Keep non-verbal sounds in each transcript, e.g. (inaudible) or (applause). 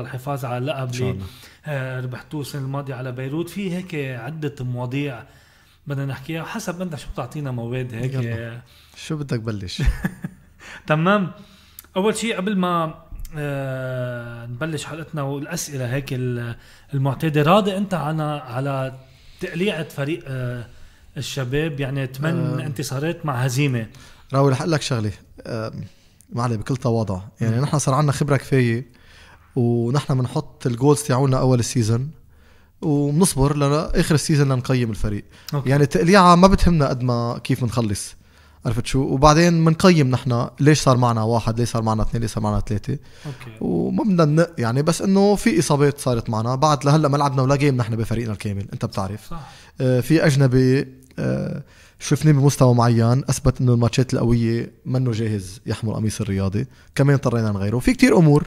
الحفاظ على اللقب اللي آه، ربحتوه السنه الماضيه على بيروت في هيك عده مواضيع بدنا نحكيها حسب انت شو بتعطينا مواد هيك شو بدك بلش (laughs) تمام اول شيء قبل ما آه، نبلش حلقتنا والاسئله هيك المعتاده راضي انت على على تقليعه فريق آه، الشباب يعني ثمان آه انتصارات مع هزيمه راوي رح اقول لك شغله آه معلي بكل تواضع يعني نحن صار عندنا خبره كفايه ونحن بنحط الجولز تاعونا اول السيزون وبنصبر لاخر السيزون لنقيم الفريق أوكي. يعني التقليعه ما بتهمنا قد ما كيف بنخلص عرفت شو وبعدين بنقيم نحن ليش صار معنا واحد ليش صار معنا اثنين ليش صار معنا ثلاثه اوكي وما بدنا ننق يعني بس انه في اصابات صارت معنا بعد لهلا ما لعبنا ولا جيم نحن بفريقنا الكامل انت بتعرف صح. آه في اجنبي آه شفناه بمستوى معين اثبت انه الماتشات القويه منه جاهز يحمل قميص الرياضي كمان اضطرينا نغيره في كتير امور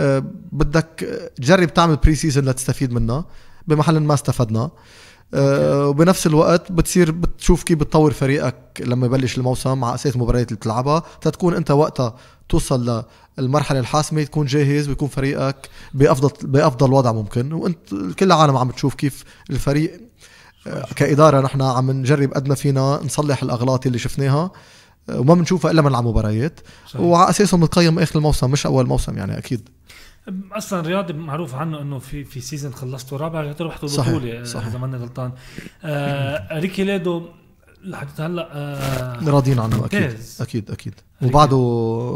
آه، بدك تجرب تعمل بري سيزون لتستفيد منها بمحل ما استفدنا آه، وبنفس الوقت بتصير بتشوف كيف بتطور فريقك لما يبلش الموسم على اساس المباريات اللي بتلعبها تتكون انت وقتها توصل للمرحله الحاسمه تكون جاهز ويكون فريقك بافضل بافضل وضع ممكن وانت كل العالم عم بتشوف كيف الفريق آه، كاداره نحن عم نجرب قد ما فينا نصلح الاغلاط اللي شفناها وما بنشوفها الا من مباريات وعلى اساسهم نقيم اخر الموسم مش اول موسم يعني اكيد اصلا رياضي معروف عنه انه في في سيزون خلصته رابع ربحته بطوله اذا ماني غلطان آه ريكي ليدو لحد هلا آه راضيين عنه اكيد اكيد اكيد وبعده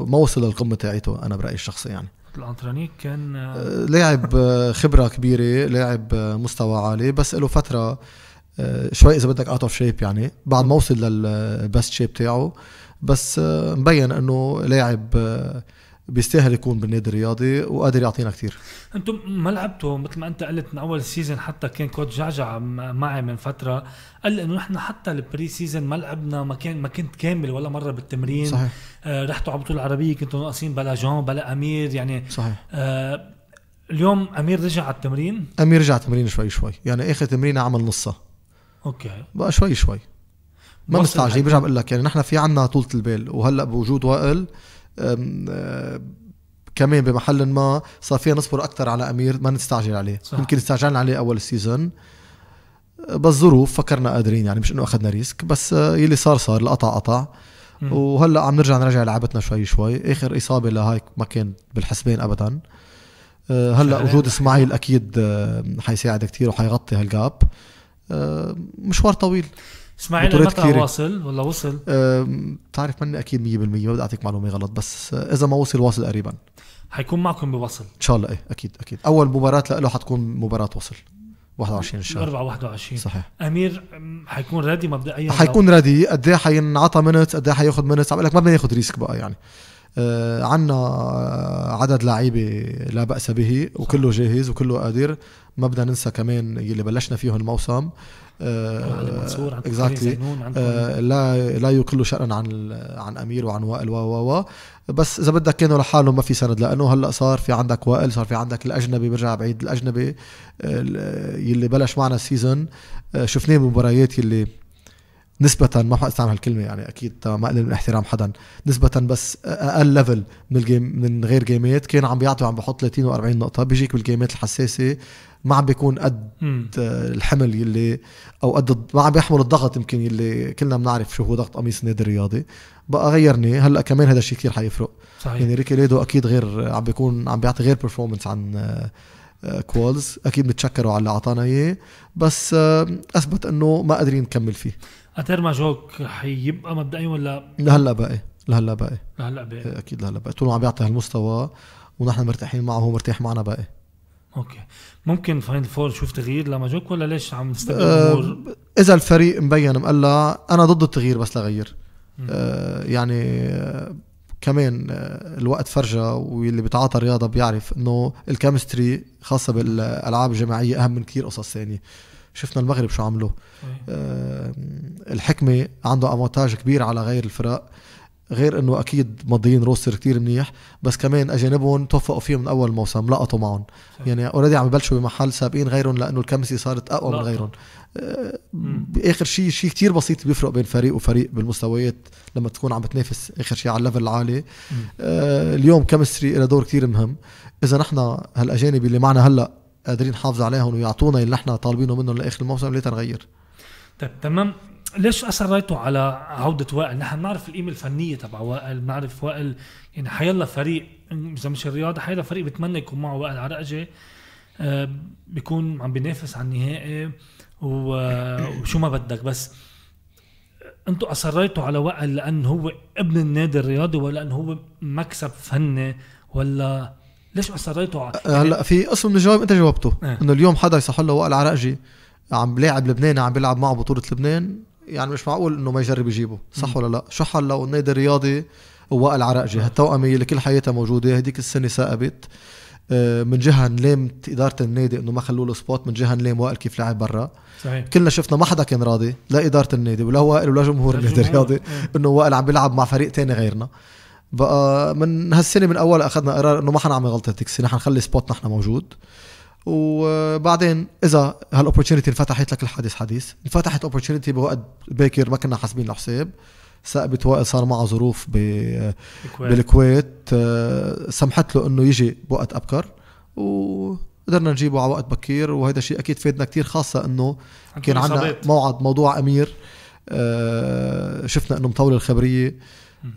ما وصل للقمه تاعته انا برايي الشخصي يعني الانترانيك كان آه, آه، لاعب آه، خبره كبيره لاعب آه، مستوى عالي بس له فتره شوي اذا بدك اوت اوف شيب يعني بعد ما وصل للبست شيب تاعه بس مبين انه لاعب بيستاهل يكون بالنادي الرياضي وقادر يعطينا كثير انتم ما لعبتوا مثل ما انت قلت من اول سيزون حتى كان كوت جعجع معي من فتره قال انه نحن حتى البري سيزون ما لعبنا ما كان ما كنت كامل ولا مره بالتمرين صحيح آه رحتوا على البطوله العربيه كنتوا ناقصين بلا جون بلا امير يعني صحيح آه اليوم امير رجع على التمرين امير رجع التمرين شوي شوي يعني اخر تمرين عمل نصها اوكي بقى شوي شوي ما مستعجل برجع بقول لك يعني نحن في عنا طولة البال وهلا بوجود وائل آه، كمان بمحل ما صار فينا نصبر اكثر على امير ما نستعجل عليه صح. يمكن استعجلنا عليه اول السيزون بس ظروف فكرنا قادرين يعني مش انه اخذنا ريسك بس آه، يلي صار صار القطع قطع وهلا عم نرجع نرجع لعبتنا شوي شوي اخر اصابه لهايك ما كان بالحسبان ابدا آه، هلا وجود اسماعيل اكيد حيساعد كثير وحيغطي هالجاب مشوار طويل اسماعيل متى واصل ولا وصل؟ بتعرف مني اكيد 100% ما بدي اعطيك معلومه غلط بس أه، اذا ما وصل واصل قريبا حيكون معكم بوصل ان شاء الله ايه اكيد اكيد اول مباراه له حتكون مباراه وصل 21 الشهر 4 21 صحيح امير حيكون رادي مبدئيا حيكون رادي قد ايه حينعطى منت قد ايه حياخذ منت عم لك ما بدنا ناخذ ريسك بقى يعني آه عنا أه، عدد لعيبه لا باس به وكله جاهز وكله قادر ما بدنا ننسى كمان اللي بلشنا فيهم الموسم علي آه، منصور عن exactly. آه، لا لا يقل شأنا عن عن امير وعن وائل و و بس اذا بدك كانوا لحالهم ما في سند لانه هلا صار في عندك وائل صار في عندك الاجنبي برجع بعيد الاجنبي آه، يلي بلش معنا السيزون شفناه بمباريات يلي نسبة ما بحب استعمل هالكلمة يعني أكيد ما قلل من احترام حدا نسبة بس أقل ليفل من الجيم من غير جيمات كان عم بيعطي وعم بحط 30 و40 نقطة بيجيك بالجيمات الحساسة ما عم بيكون قد الحمل يلي أو قد ما عم بيحمل الضغط يمكن يلي كلنا بنعرف شو هو ضغط قميص النادي الرياضي بقى غيرني هلا كمان هذا الشيء كثير حيفرق صحيح. يعني ريكي ليدو أكيد غير عم بيكون عم بيعطي غير برفورمنس عن كوالز آه، اكيد متشكروا على اللي اعطانا اياه بس آه، اثبت انه ما قادرين نكمل فيه اترما جوك حيبقى مبدئيا ولا لهلا باقي لهلا باقي لهلا باقي إيه، اكيد لهلا باقي طول ما عم بيعطي هالمستوى ونحن مرتاحين معه وهو مرتاح معنا باقي اوكي ممكن فاينل فور شوف تغيير لماجوك ولا ليش عم نستقبل أه اذا الفريق مبين مقلع انا ضد التغيير بس لغير أه يعني أه، كمان أه، الوقت فرجة واللي بيتعاطى رياضة بيعرف انه الكيمستري خاصة بالالعاب الجماعية اهم من كثير قصص ثانية شفنا المغرب شو عملوا آه، الحكمه عنده افونتاج كبير على غير الفرق غير انه اكيد مضيين روستر كتير منيح بس كمان اجانبهم توفقوا فيهم من اول موسم لقطوا معهم يعني اوريدي عم ببلشوا بمحل سابقين غيرهم لانه الكمسي صارت اقوى من غيرهم آه، باخر شيء شيء كتير بسيط بيفرق بين فريق وفريق بالمستويات لما تكون عم بتنافس اخر شيء على الليفل العالي أه اليوم كمستري له دور كتير مهم اذا نحن هالاجانب اللي معنا هلا قادرين نحافظ عليهم ويعطونا اللي احنا طالبينه منهم لاخر الموسم ليه تنغير طيب تمام ليش اصريتوا على عوده وائل؟ نحن بنعرف القيمه الفنيه تبع وائل، بنعرف وائل يعني حيلا فريق اذا مش الرياضه حيلا فريق بتمنى يكون معه وائل عرقجه آه بيكون عم بينافس على النهائي آه، وشو ما بدك بس انتوا اصريتوا على وائل لانه هو ابن النادي الرياضي ولا لانه هو مكسب فني ولا ليش اصريتوا على آه، هلا في قسم من الجواب انت جاوبته اه. انه اليوم حدا يصح له وائل عراقجي عم بلاعب لبناني عم بيلعب معه بطوله لبنان يعني مش معقول انه ما يجرب يجيبه صح ولا لا شو حل لو النادي الرياضي وائل عراقجي هالتوأمية اللي كل حياتها موجوده هديك السنه ثاقبت آه، من جهه نلام اداره النادي انه ما خلوا له سبوت من جهه نلام وائل كيف لعب برا صحيح. كلنا شفنا ما حدا كان راضي لا اداره النادي ولا وائل ولا جمهور النادي الرياضي إيه. انه وائل عم بيلعب مع فريق تاني غيرنا بقى من هالسنه من اول اخذنا قرار انه ما حنعمل غلطه تكسي رح نخلي سبوت نحن موجود وبعدين اذا هالاوبرتونيتي انفتحت لك الحديث حديث انفتحت اوبرتونيتي بوقت باكر ما كنا حاسبين له حساب وائل صار معه ظروف بالكويت سمحت له انه يجي بوقت ابكر وقدرنا نجيبه على وقت بكير وهذا الشيء اكيد فادنا كثير خاصه انه كان عندنا موعد موضوع امير آه، شفنا انه مطول الخبريه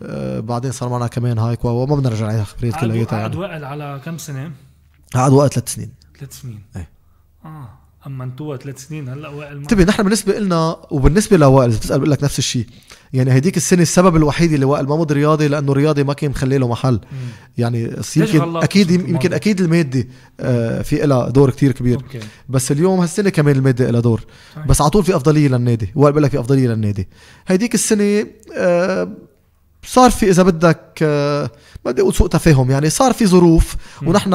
آه بعدين صار معنا كمان هايك وما بدنا نرجع عليها خبريات كلياتها قعد وقت على كم سنه؟ قعد وقت ثلاث سنين ثلاث سنين ايه اه اما انتوا ثلاث سنين هلا وائل انتبه طيب، نحن بالنسبه لنا وبالنسبه لوائل اذا بتسال بقول لك نفس الشيء يعني هديك السنه السبب الوحيد اللي وائل ما مضي رياضي لانه الرياضي ما كان مخلي له محل مم. يعني يمكن اكيد يمكن اكيد الماده آه في لها دور كتير كبير أوكي. بس اليوم هالسنه كمان الماده لها دور صحيح. طيب. بس على طول في افضليه للنادي وائل بقول لك في افضليه للنادي هديك السنه آه صار في اذا بدك آه، ما بدي اقول سوء تفاهم يعني صار في ظروف ونحن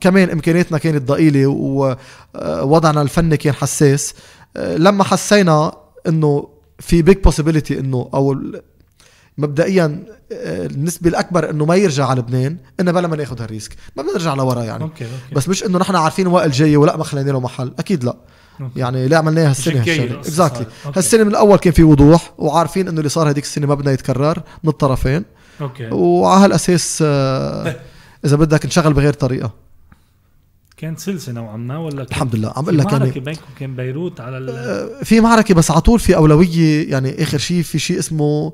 كمان امكانياتنا كانت ضئيله ووضعنا آه، الفني كان حساس آه، لما حسينا انه في بيج بوسيبيليتي انه او مبدئيا النسبة الأكبر إنه ما يرجع على لبنان إنه بلا ما ناخذ هالريسك، ما بنرجع لورا يعني أوكي أوكي. بس مش إنه نحن عارفين وائل جاي ولا ما خلينا له محل، أكيد لا، يعني اللي عملناها هالسنه هالشغله اكزاكتلي هالسنه من الاول كان في وضوح وعارفين انه اللي صار هذيك السنه ما بدنا يتكرر من الطرفين اوكي وعلى هالاساس آه، اذا بدك نشغل بغير طريقه كانت سلسه نوعا ما ولا الحمد لله عم اقول لك يعني معركه بينكم كان بيروت على ال... آه، في معركه بس على طول في اولويه يعني اخر شيء في شيء اسمه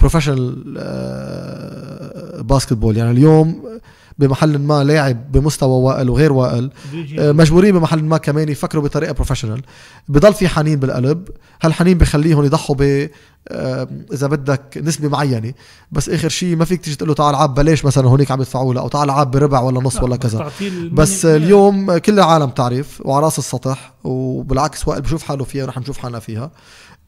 بروفيشنال آه، باسكتبول يعني اليوم بمحل ما لاعب بمستوى وائل وغير وائل آه، مجبورين بمحل ما كمان يفكروا بطريقه بروفيشنال بضل في حنين بالقلب هالحنين بخليهم يضحوا ب آه، اذا بدك نسبه معينه بس اخر شيء ما فيك تيجي تقول له تعال عاب بلاش مثلا هونيك عم يدفعوا او تعال عاب بربع ولا نص ولا كذا بس اليوم كل العالم تعرف وعلى راس السطح وبالعكس وائل بشوف حاله فيها رح نشوف حالنا فيها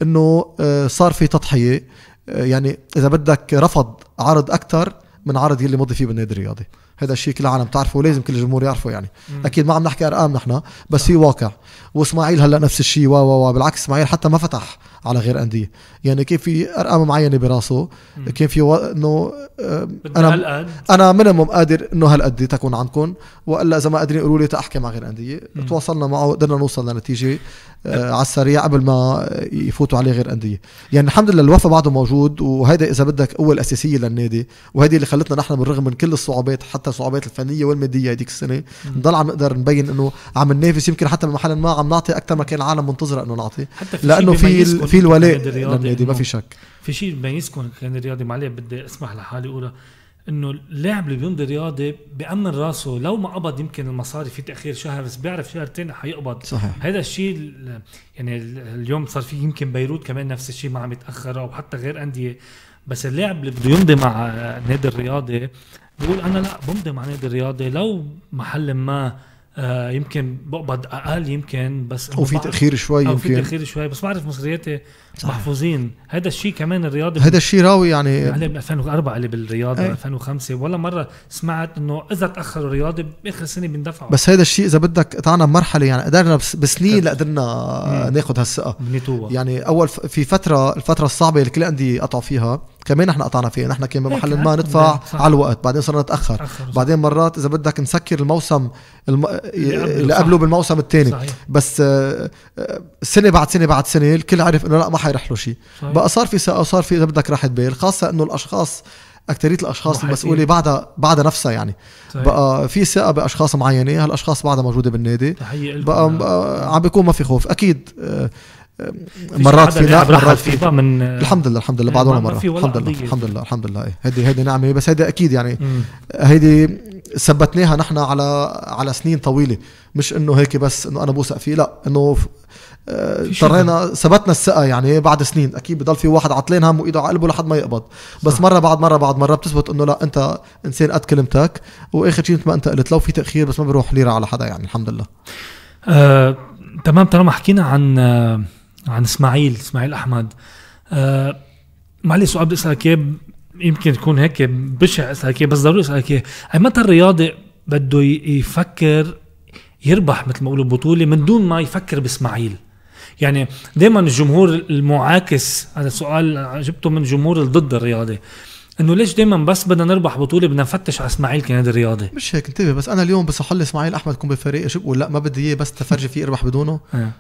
انه آه، صار في تضحيه يعني اذا بدك رفض عرض اكثر من عرض يلي مضي فيه بالنادي الرياضي هذا الشيء كل العالم تعرفه ولازم كل الجمهور يعرفه يعني مم. اكيد ما عم نحكي ارقام نحن بس في واقع واسماعيل هلا نفس الشيء و و بالعكس اسماعيل حتى ما فتح على غير انديه يعني كان في ارقام معينه براسه كان في و... انه انا انا مينيموم قادر انه هالقد تكون عندكم والا اذا ما قادرين يقولوا لي تحكي مع غير انديه تواصلنا معه قدرنا نوصل لنتيجه آه على السريع قبل ما يفوتوا عليه غير انديه يعني الحمد لله الوفاء بعده موجود وهيدا اذا بدك قوه الاساسيه للنادي وهيدي اللي خلتنا نحن بالرغم من كل الصعوبات حتى الصعوبات الفنيه والماديه هذيك السنه نضل عم نقدر نبين انه عم ننافس يمكن حتى بمحل ما عم نعطي اكثر ما كان العالم منتظره انه نعطي حتى في لانه في في الولاء للنادي ما في شك في شيء بيميزكم كان الرياضي معلي بدي اسمح لحالي اقوله انه اللاعب اللي بيمضي رياضي بامن راسه لو ما قبض يمكن المصاري في تاخير شهر بس بيعرف شهر تاني حيقبض صحيح هذا الشيء يعني اليوم صار في يمكن بيروت كمان نفس الشيء ما عم يتاخر او حتى غير انديه بس اللاعب اللي بده يمضي مع نادي الرياضي بيقول انا لا بمضي مع نادي الرياضي لو محل ما آه يمكن بقبض اقل يمكن بس او في تاخير شوي يمكن او في تاخير شوي بس بعرف مصرياتي صح. محفوظين هذا الشيء كمان الرياضي هذا الشيء راوي يعني يعني ب 2004 اللي بالرياضه ايه. 2005 ولا مره سمعت انه اذا تاخروا الرياضي باخر سنه بندفعوا بس هذا الشيء اذا بدك قطعنا بمرحله يعني قدرنا بسنين إيه. قدرنا إيه. ناخذ هالثقه يعني اول في فتره الفتره الصعبه اللي كل الانديه قطعوا فيها كمان نحن قطعنا فيها نحن كان بمحل إيه، ما ندفع صح. على الوقت بعدين صرنا نتاخر بعدين مرات اذا بدك نسكر الموسم الم... اللي قبله بالموسم الثاني بس آه، آه، سنه بعد سنه بعد سنه الكل عرف انه لا حيرح له شيء بقى صار في سقه وصار في اذا بدك راحه بال خاصه انه الاشخاص اكثريه الاشخاص المسؤوله بعدها بعدها نفسها يعني صحيح. بقى في ثقه باشخاص معينه هالاشخاص بعدها موجوده بالنادي تحيه بقى, بقى عم بيكون ما في خوف اكيد آه، مرات في لا مرات في من الحمد لله الحمد لله بعد يعني ولا مره الحمد لله الحمد لله الحمد لله هيدي هيدي نعمه بس هيدي اكيد يعني هيدي ثبتناها نحن على على سنين طويله مش انه هيك بس انه انا بوثق فيه لا انه اضطرينا آه، ثبتنا الثقه يعني بعد سنين اكيد بضل في واحد عطلان هم وايده على قلبه لحد ما يقبض بس صح. مره بعد مره بعد مره بتثبت انه لا انت انسان قد كلمتك واخر شيء مثل ما انت قلت لو في تاخير بس ما بروح ليره على حدا يعني الحمد لله آه، تمام طالما حكينا عن آه، عن اسماعيل اسماعيل احمد آه، معلي سؤال بدي اسالك اياه يمكن تكون هيك بشع اسالك اياه بس ضروري اسالك اياه متى الرياضي بده يفكر يربح مثل ما بقولوا بطولة من دون ما يفكر باسماعيل يعني دائما الجمهور المعاكس هذا سؤال جبته من جمهور الضد الرياضي انه ليش دائما بس بدنا نربح بطوله بدنا نفتش على اسماعيل كنادي الرياضي مش هيك انتبه بس انا اليوم بصح لي اسماعيل احمد يكون بفريق شو بقول لا ما بدي اياه بس تفرجي فيه اربح بدونه آه.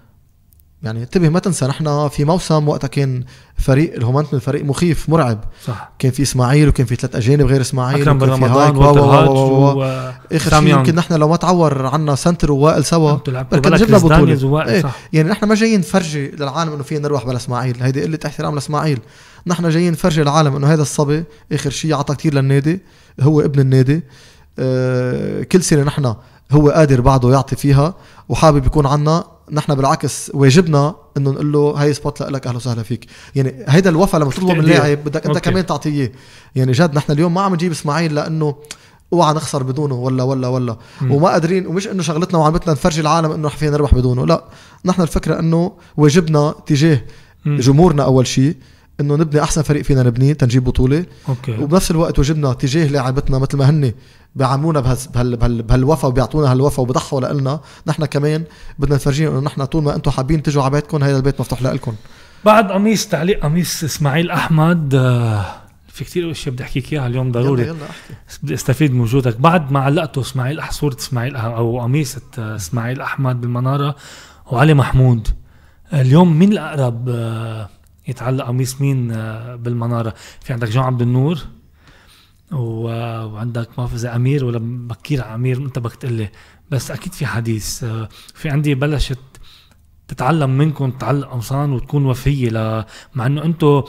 يعني انتبه ما تنسى نحن في موسم وقتها كان فريق من فريق مخيف مرعب صح كان في اسماعيل وكان في ثلاث اجانب غير اسماعيل اكرم بن رمضان و... اخر شيء يمكن نحن لو ما تعور عنا سنتر ووائل سوا كان جبنا بطوله ايه يعني نحن ما جايين نفرجي للعالم انه فينا نروح بلا اسماعيل هيدي قله احترام لاسماعيل نحن جايين نفرجي العالم انه هذا الصبي اخر شيء عطى كثير للنادي هو ابن النادي آه كل سنه نحن هو قادر بعده يعطي فيها وحابب يكون عنا نحن بالعكس واجبنا انه نقول له هي سبوت لك اهلا وسهلا فيك يعني هيدا الوفاء لما تطلبه من لاعب بدك انت كمان تعطيه يعني جد نحن اليوم ما عم نجيب اسماعيل لانه اوعى نخسر بدونه ولا ولا ولا م. وما قادرين ومش انه شغلتنا وعمتنا نفرجي العالم انه رح فينا نربح بدونه لا نحن الفكره انه واجبنا تجاه جمهورنا اول شيء انه نبني احسن فريق فينا نبنيه تنجيب بطوله اوكي وبنفس الوقت وجبنا تجاه لاعبتنا مثل ما هن بيعاملونا بهالوفا وبيعطونا هالوفا وبضحوا لنا نحن كمان بدنا نفرجيهم انه نحن طول ما انتم حابين تجوا على بيتكم هذا البيت مفتوح لكم بعد قميص تعليق قميص اسماعيل احمد آه، في كثير اشياء بدي احكيك اياها اليوم ضروري يلا احكي بدي استفيد من وجودك بعد ما علقته اسماعيل صوره اسماعيل او قميص اسماعيل احمد بالمناره وعلي محمود اليوم مين الاقرب آه، يتعلق قميص مين آه، بالمناره في عندك جون عبد النور وعندك ما بعرف اذا امير ولا بكير امير انت بدك تقول لي بس اكيد في حديث آه، في عندي بلشت تتعلم منكم تعلق قمصان وتكون وفيه ل... مع انه انتم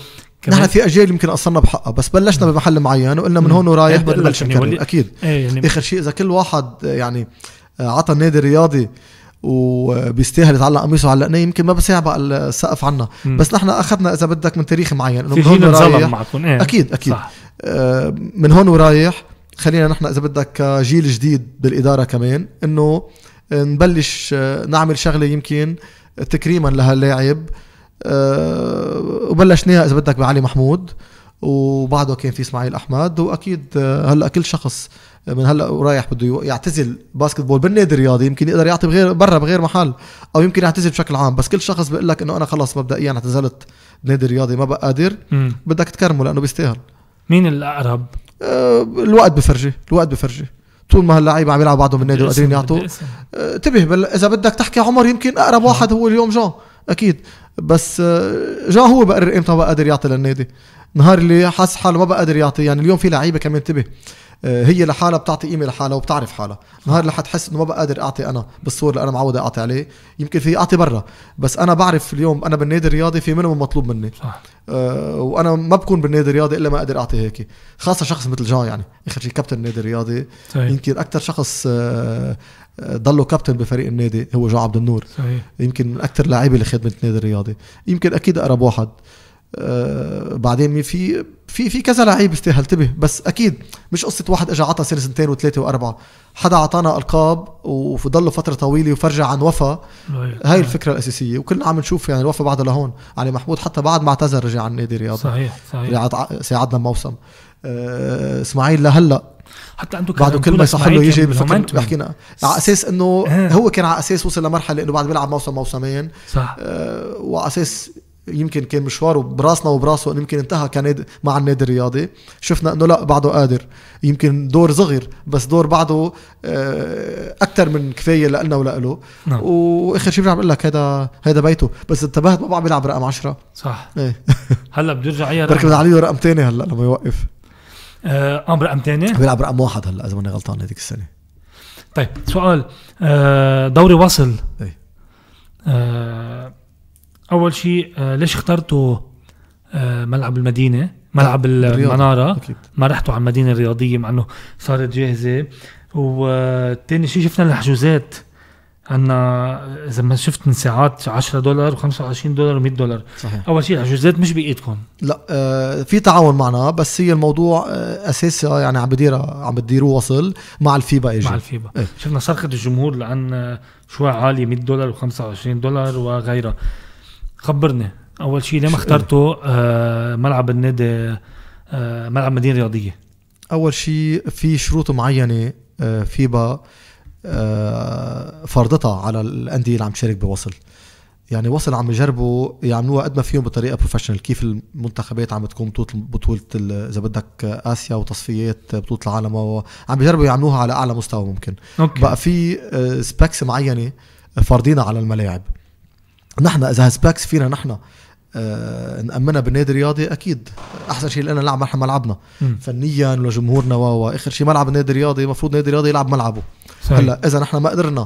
نحن في اجيال يمكن قصرنا بحقها بس بلشنا بمحل معين وقلنا من هون ورايح إيه، بدنا نبلش اكيد إيه، يعني اخر شيء اذا كل واحد يعني آه، عطى النادي الرياضي وبيستاهل يتعلق قميصه على قناه يمكن ما بساع بقى السقف عنا م. بس نحن اخذنا اذا بدك من تاريخ معين انه من هون ورايح معكم ايه. اكيد اكيد صح. آه من هون ورايح خلينا نحن اذا بدك كجيل جديد بالاداره كمان انه نبلش آه، نعمل شغله يمكن تكريما لهاللاعب أه وبلشناها اذا بدك بعلي محمود وبعده كان في اسماعيل احمد واكيد آه، هلا كل شخص من هلا ورايح بده يعتزل باسكت بول بالنادي الرياضي يمكن يقدر يعطي بغير برا بغير محل او يمكن يعتزل بشكل عام بس كل شخص بيقول لك انه انا خلص مبدئيا اعتزلت نادي رياضي ما بقى قادر بدك تكرمه لانه بيستاهل مين الاقرب؟ أه الوقت بفرجي الوقت بفرجي طول ما هاللعيبه عم يلعبوا بعضهم بالنادي وقادرين يعطوا أه، انتبه أه بل اذا بدك تحكي عمر يمكن اقرب آه. واحد هو اليوم جان اكيد بس أه، جان هو بقرر امتى ما بقى قادر يعطي للنادي نهار اللي حاسس حاله ما بقى قادر يعطي يعني اليوم في لعيبه كمان انتبه آه، هي لحالها بتعطي قيمه لحالها وبتعرف حالها نهار اللي حتحس انه ما بقى قادر اعطي انا بالصور اللي انا معود اعطي عليه يمكن في اعطي برا بس انا بعرف اليوم انا بالنادي الرياضي في منهم مطلوب مني صح. أه وانا ما بكون بالنادي الرياضي الا ما اقدر اعطي هيك خاصه شخص مثل جان يعني اخر شيء كابتن النادي الرياضي صحيح. يمكن اكثر شخص آه،, أه ضله كابتن بفريق النادي هو جو عبد النور صحيح. يمكن من اكثر لاعبي اللي خدمت النادي الرياضي يمكن اكيد اقرب واحد آه، بعدين في في في كذا لعيب يستاهل انتبه بس اكيد مش قصه واحد اجى عطى سنه سنتين وثلاثه واربعه حدا اعطانا القاب وضلوا فتره طويله وفرجع عن وفا هاي الفكره الاساسيه وكلنا عم نشوف يعني الوفا بعد لهون علي يعني محمود حتى بعد ما اعتذر رجع عن النادي رياضة صحيح صحيح ساعدنا بموسم آه اسماعيل لهلا حتى عنده بعده كل ما يصح له يجي بحكينا على اساس انه آه. هو كان على اساس وصل لمرحله انه بعد بيلعب موسم موسمين صح آه وعلى اساس يمكن كان مشواره براسنا وبراسه يمكن انتهى كنادي مع النادي الرياضي شفنا انه لا بعده قادر يمكن دور صغير بس دور بعده آه، اكثر من كفايه لنا ولإله نعم. واخر شيء برجع بقول لك هذا هذا بيته بس انتبهت ما بقى بيلعب رقم 10 صح ايه. (laughs) هلا بده يرجع يا بركي عليه رقم ثاني هلا لما يوقف اه رقم ثاني بيلعب رقم واحد هلا اذا ماني غلطان هذيك السنه طيب سؤال آه، دوري وصل ايه. آه اول شيء آه، ليش اخترتوا آه، ملعب المدينه ملعب آه، المناره أكيد. ما رحتوا على المدينه الرياضيه مع انه صارت جاهزه والثاني شيء شفنا الحجوزات عنا اذا ما شفت من ساعات 10 دولار و25 دولار و100 دولار صحيح. اول شيء الحجوزات مش بايدكم لا في تعاون معنا بس هي الموضوع آه يعني عم بديرها عم بديروا وصل مع الفيبا اجي مع الفيبا إيه؟ شفنا صرخه الجمهور لان شوي عاليه 100 دولار و25 دولار وغيرها خبرني اول شيء ليه ما إيه. اخترتوا آه، ملعب النادي آه، ملعب مدينه رياضيه اول شيء في شروط معينه آه، فيبا فرضتها على الانديه اللي عم تشارك بوصل يعني وصل عم يجربوا يعملوها قد ما فيهم بطريقه بروفيشنال كيف المنتخبات عم تكون بطوله اذا بدك اسيا وتصفيات بطوله العالم عم يجربوا يعملوها على اعلى مستوى ممكن أوكي. بقى في سبيكس معينه فارضينها على الملاعب نحن اذا سباكس فينا نحن آه نامنها بالنادي الرياضي اكيد احسن شيء لنا نلعب نحن ملعبنا فنيا ولجمهورنا واخر شيء ملعب النادي الرياضي المفروض النادي الرياضي يلعب ملعبه هلا اذا نحن ما قدرنا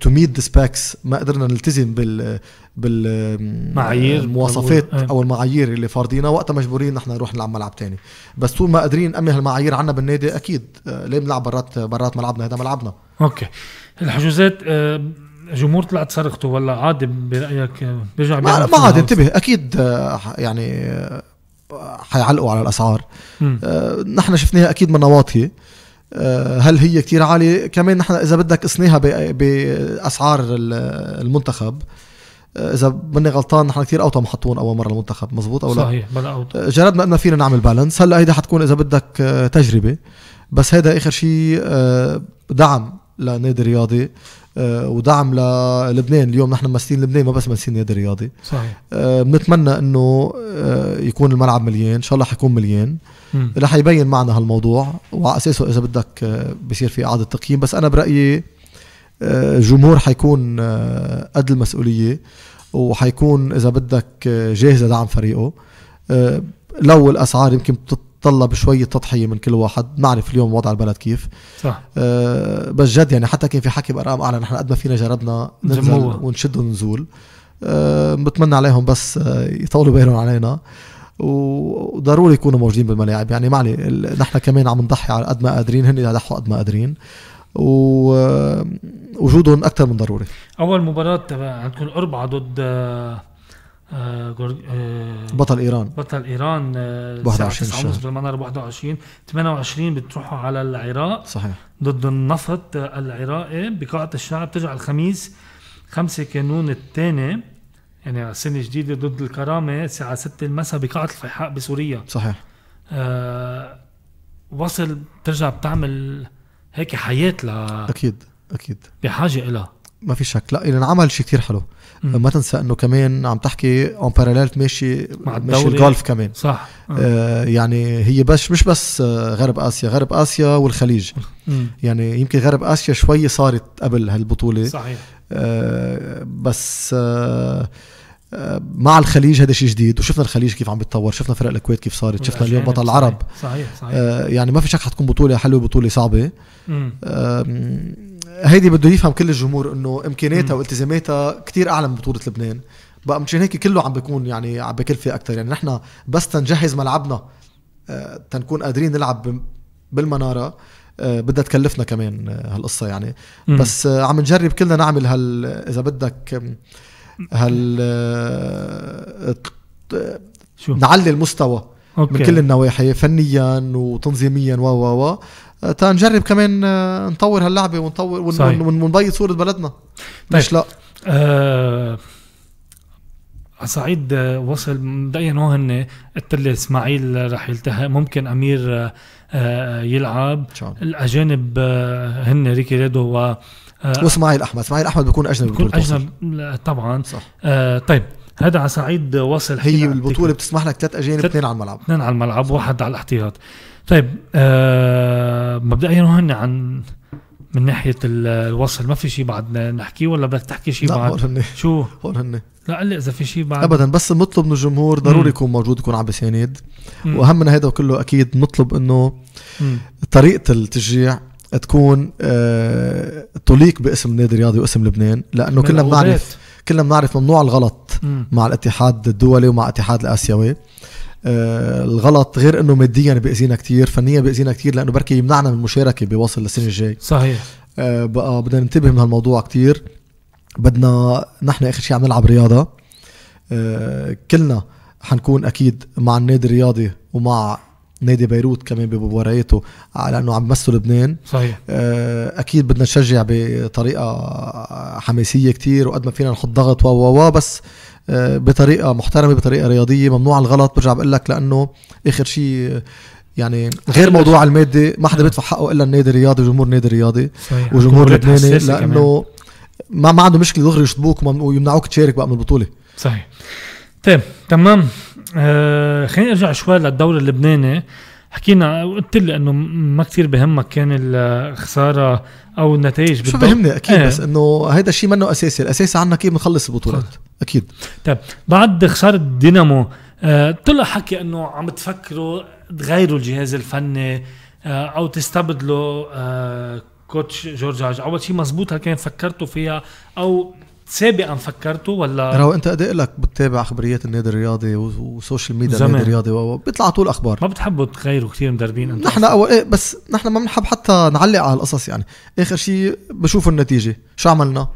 تو ميت ذا سباكس ما قدرنا نلتزم بال بال معايير المواصفات او المعايير اللي فارضينا وقتها مجبورين نحن نروح نلعب ملعب تاني بس طول ما قادرين نأمن هالمعايير عنا بالنادي اكيد آه، ليه بنلعب برات برات ملعبنا هذا ملعبنا اوكي الحجوزات آه، الجمهور طلع تصرخته ولا عادي برايك بيرجع ما, ما عادي انتبه اكيد آه، يعني آه، حيعلقوا على الاسعار آه نحن شفناها اكيد من واطيه آه هل هي كتير عالية كمان نحن إذا بدك قسناها بأسعار المنتخب آه، إذا مني غلطان نحن كثير أوطى محطون أول مرة المنتخب مزبوط أو لا صحيح بلا أوطى جربنا أنه فينا نعمل بالانس هلا هيدا حتكون إذا بدك تجربة بس هذا آخر شيء دعم لنادي رياضي آه، ودعم للبنان اليوم نحن ممثلين لبنان ما بس ممثلين نادي رياضي صحيح آه، بنتمنى انه آه، يكون الملعب مليان ان شاء الله حيكون مليان رح يبين معنا هالموضوع وعلى اساسه اذا بدك بصير في اعاده تقييم بس انا برايي الجمهور حيكون قد المسؤوليه وحيكون اذا بدك جاهز لدعم فريقه لو الاسعار يمكن تطلب شوية تضحية من كل واحد نعرف اليوم وضع البلد كيف صح أه بس جد يعني حتى كان في حكي بأرقام أعلى نحن قد ما فينا جربنا ننزل ونشد ونزول أه بتمنى عليهم بس آه، يطولوا بالهم علينا وضروري يكونوا موجودين بالملاعب يعني معلي نحن كمان عم نضحي على قد ما قادرين هن يضحوا قد ما قادرين ووجودهم آه، اكثر من ضروري اول مباراه تبع عندكم اربعه ضد آه آه بطل ايران بطل ايران آه 21 شهر ونص 21 28 بتروحوا على العراق صحيح ضد النفط العراقي بقاعة الشعب بترجع الخميس 5 كانون الثاني يعني السنة الجديدة ضد الكرامة الساعة 6 المساء بقاعة الفيحاء بسوريا صحيح آه وصل بترجع بتعمل هيك حياة ل اكيد اكيد بحاجة إلى ما في شك لا انعمل يعني شيء كثير حلو آه، ما تنسى انه كمان عم تحكي اون باراليل ماشي مع ماشي الجولف كمان صح آه. آه. يعني هي بس مش بس آه، غرب اسيا غرب اسيا والخليج م. يعني يمكن غرب اسيا شوي صارت قبل هالبطوله صحيح آه بس آه آه، مع الخليج هذا شيء جديد وشفنا الخليج كيف عم بيتطور شفنا فرق الكويت كيف صارت شفنا اليوم بطل العرب صحيح صحيح آه يعني ما في شك حتكون بطوله حلوه بطوله صعبه هيدي بده يفهم كل الجمهور انه امكانياتها والتزاماتها كتير اعلى من بطوله لبنان بقى مشان هيك كله عم بيكون يعني عم بكلفه اكثر يعني نحن بس تنجهز ملعبنا آه تنكون قادرين نلعب بالمناره آه، بدها تكلفنا كمان آه، هالقصه يعني مم. بس عم نجرب كلنا نعمل هال اذا بدك هل آه، شو نعلي المستوى أوكي. من كل النواحي فنيا وتنظيميا و و و آه، تنجرب كمان آه، نطور هاللعبه ونطور ونبيض صوره بلدنا طيب. مش لا آه... سعيد وصل مبدئيا هو هن قلت لي اسماعيل رح يلتحق ممكن امير يلعب شعب. الاجانب هن ريكي ريدو آه، واسماعيل احمد اسماعيل احمد بيكون اجنبي بيكون اجنبي طبعا صح. آه طيب هذا على صعيد وصل هي البطوله بتسمح لك ثلاث اجانب اثنين على الملعب اثنين على الملعب واحد على الاحتياط طيب آه مبدئيا هن عن من ناحيه الوصل ما في شيء بعد نحكيه ولا بدك تحكي شيء بعد هون هن. شو هون هن لا قال اذا في شيء بعد ابدا بس بنطلب من الجمهور ضروري يكون موجود يكون عم بيساند واهم من هذا كله اكيد بنطلب انه طريقه التشجيع تكون آه، تليق باسم نادي رياضي واسم لبنان لانه كلنا بنعرف كلنا بنعرف ممنوع الغلط م. مع الاتحاد الدولي ومع الاتحاد الاسيوي آه الغلط غير انه ماديا بيأذينا كثير فنيا بيأذينا كثير لانه بركي يمنعنا من المشاركه بوصل للسنه الجاي صحيح آه بقى بدنا ننتبه من هالموضوع كثير بدنا نحن اخر شيء عم نلعب رياضه آه كلنا حنكون اكيد مع النادي الرياضي ومع نادي بيروت كمان بمبارياته على انه عم بمثل لبنان صحيح آه، اكيد بدنا نشجع بطريقه حماسيه كتير وقد ما فينا نحط ضغط و و بس آه، بطريقه محترمه بطريقه رياضيه ممنوع الغلط برجع بقول لك لانه اخر شيء يعني غير موضوع الماده ما حدا بيدفع حقه الا النادي الرياضي وجمهور النادي الرياضي صحيح. وجمهور لبناني لانه ما ما عنده مشكله دغري يشطبوك ويمنعوك تشارك بقى من البطوله صحيح طيب تمام آه، خليني خلينا نرجع شوي للدوري اللبناني حكينا قلت لي انه ما كثير بهمك كان الخساره او النتائج بالدوري شو بهمني اكيد آه. بس انه هيدا الشيء منه اساسي، الاساسي عنا كيف بنخلص البطولات اكيد طيب بعد خساره دينامو آه طلع حكي انه عم تفكروا تغيروا الجهاز الفني آه او تستبدلوا آه كوتش جورج اول شيء مزبوط هل كان فكرتوا فيها او سابقا فكرته ولا رو انت قد ايه لك بتتابع خبريات النادي الرياضي وسوشيال ميديا النادي الرياضي بيطلع على طول اخبار ما بتحبوا تغيروا كثير مدربين انتم نحن أول إيه بس نحن ما بنحب حتى نعلق على القصص يعني اخر شيء بشوف النتيجه شو عملنا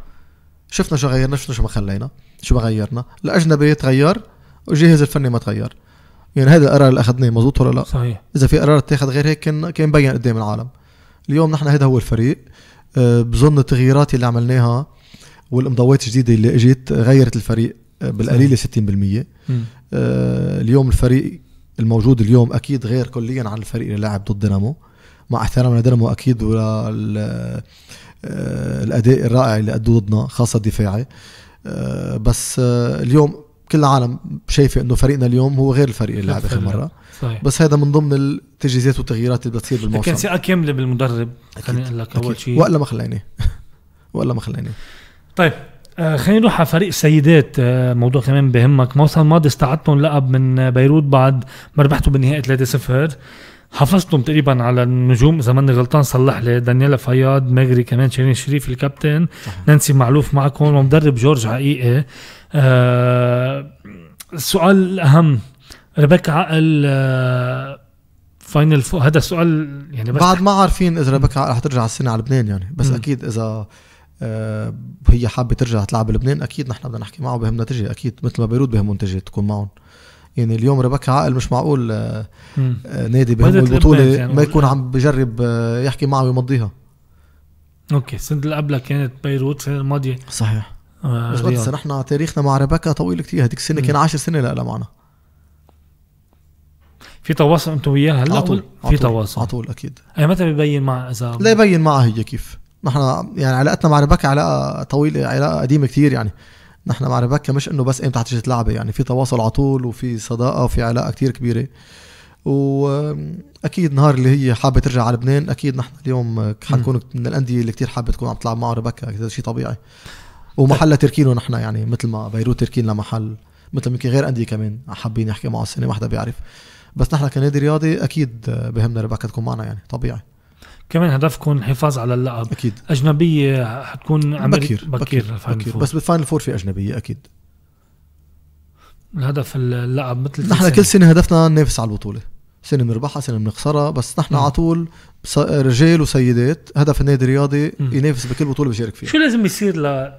شفنا شو غيرنا شفنا شو ما خلينا شو ما غيرنا الاجنبي تغير والجهاز الفني ما تغير يعني هذا القرار اللي اخذناه مزبوط ولا لا صحيح اذا في قرار تاخذ غير هيك كان كان مبين قدام العالم اليوم نحن هذا هو الفريق آه، بظن التغييرات اللي عملناها والامضاوات الجديده اللي اجت غيرت الفريق بالقليله 60% آه اليوم الفريق الموجود اليوم اكيد غير كليا عن الفريق اللي لعب ضد دينامو مع احترامنا لدينامو اكيد ولا آه، الاداء الرائع اللي ادوه ضدنا خاصه دفاعي آه بس آه اليوم كل العالم شايفه انه فريقنا اليوم هو غير الفريق اللي لعب اخر مره صحيح. بس هذا من ضمن التجهيزات والتغييرات اللي بتصير بالموسم كان ثقه كامله بالمدرب خليني اقول لك اول شيء ولا ما خليناه (laughs) ولا ما خليناه طيب آه خلينا نروح على فريق سيدات آه موضوع كمان بهمك الموسم الماضي استعدتهم لقب من بيروت بعد ما ربحتوا بالنهائي 3-0 حافظتم تقريبا على النجوم اذا ماني غلطان صلح لي دانيلا فياض ماجري كمان شيرين شريف الكابتن صحيح. نانسي معلوف معكم ومدرب جورج حقيقي آه السؤال الاهم ربك عقل آه فاينل فو هذا السؤال يعني بس بعد ما عارفين اذا ربك عقل رح ترجع السنه على لبنان يعني بس م. اكيد اذا آه، هي حابه ترجع تلعب بلبنان اكيد نحن بدنا نحكي معه بهم نتيجه اكيد مثل ما بيروت بهم نتيجه تكون معهم يعني اليوم ربك عاقل مش معقول آه، آه، نادي بهم البطوله يعني ما يكون عم بجرب يحكي معه ويمضيها اوكي السنه اللي قبلها كانت بيروت السنه الماضيه صحيح آه مش بس نحن تاريخنا مع ربكة طويل كثير هذيك السنه كان 10 سنه لها معنا في تواصل انتم وياها هلا في تواصل على طول اكيد اي متى ببين مع اذا لا يبين معها هي كيف نحن يعني علاقتنا مع ربكة علاقة طويلة علاقة قديمة كتير يعني نحن مع ربكة مش انه بس امتى حتيجي تلعبي يعني في تواصل على طول وفي صداقة وفي علاقة كتير كبيرة واكيد نهار اللي هي حابة ترجع على لبنان اكيد نحن اليوم حنكون من الاندية اللي كتير حابة تكون عم تلعب مع ربكة هذا شيء طبيعي ومحل طيب. تركينه نحن يعني مثل ما بيروت تركين لمحل مثل يمكن غير انديه كمان حابين يحكي معه السنه ما حدا بيعرف بس نحن كنادي رياضي اكيد بهمنا ربكة تكون معنا يعني طبيعي كمان هدفكم الحفاظ على اللقب اكيد اجنبيه حتكون بكير بكير, بكير, بكير. بس بالفاينل فور في اجنبيه اكيد الهدف اللقب مثل نحن كل سنه هدفنا ننافس على البطوله سنه بنربحها سنه بنخسرها بس نحن على طول رجال وسيدات هدف النادي الرياضي ينافس بكل بطوله بيشارك فيها شو لازم يصير ل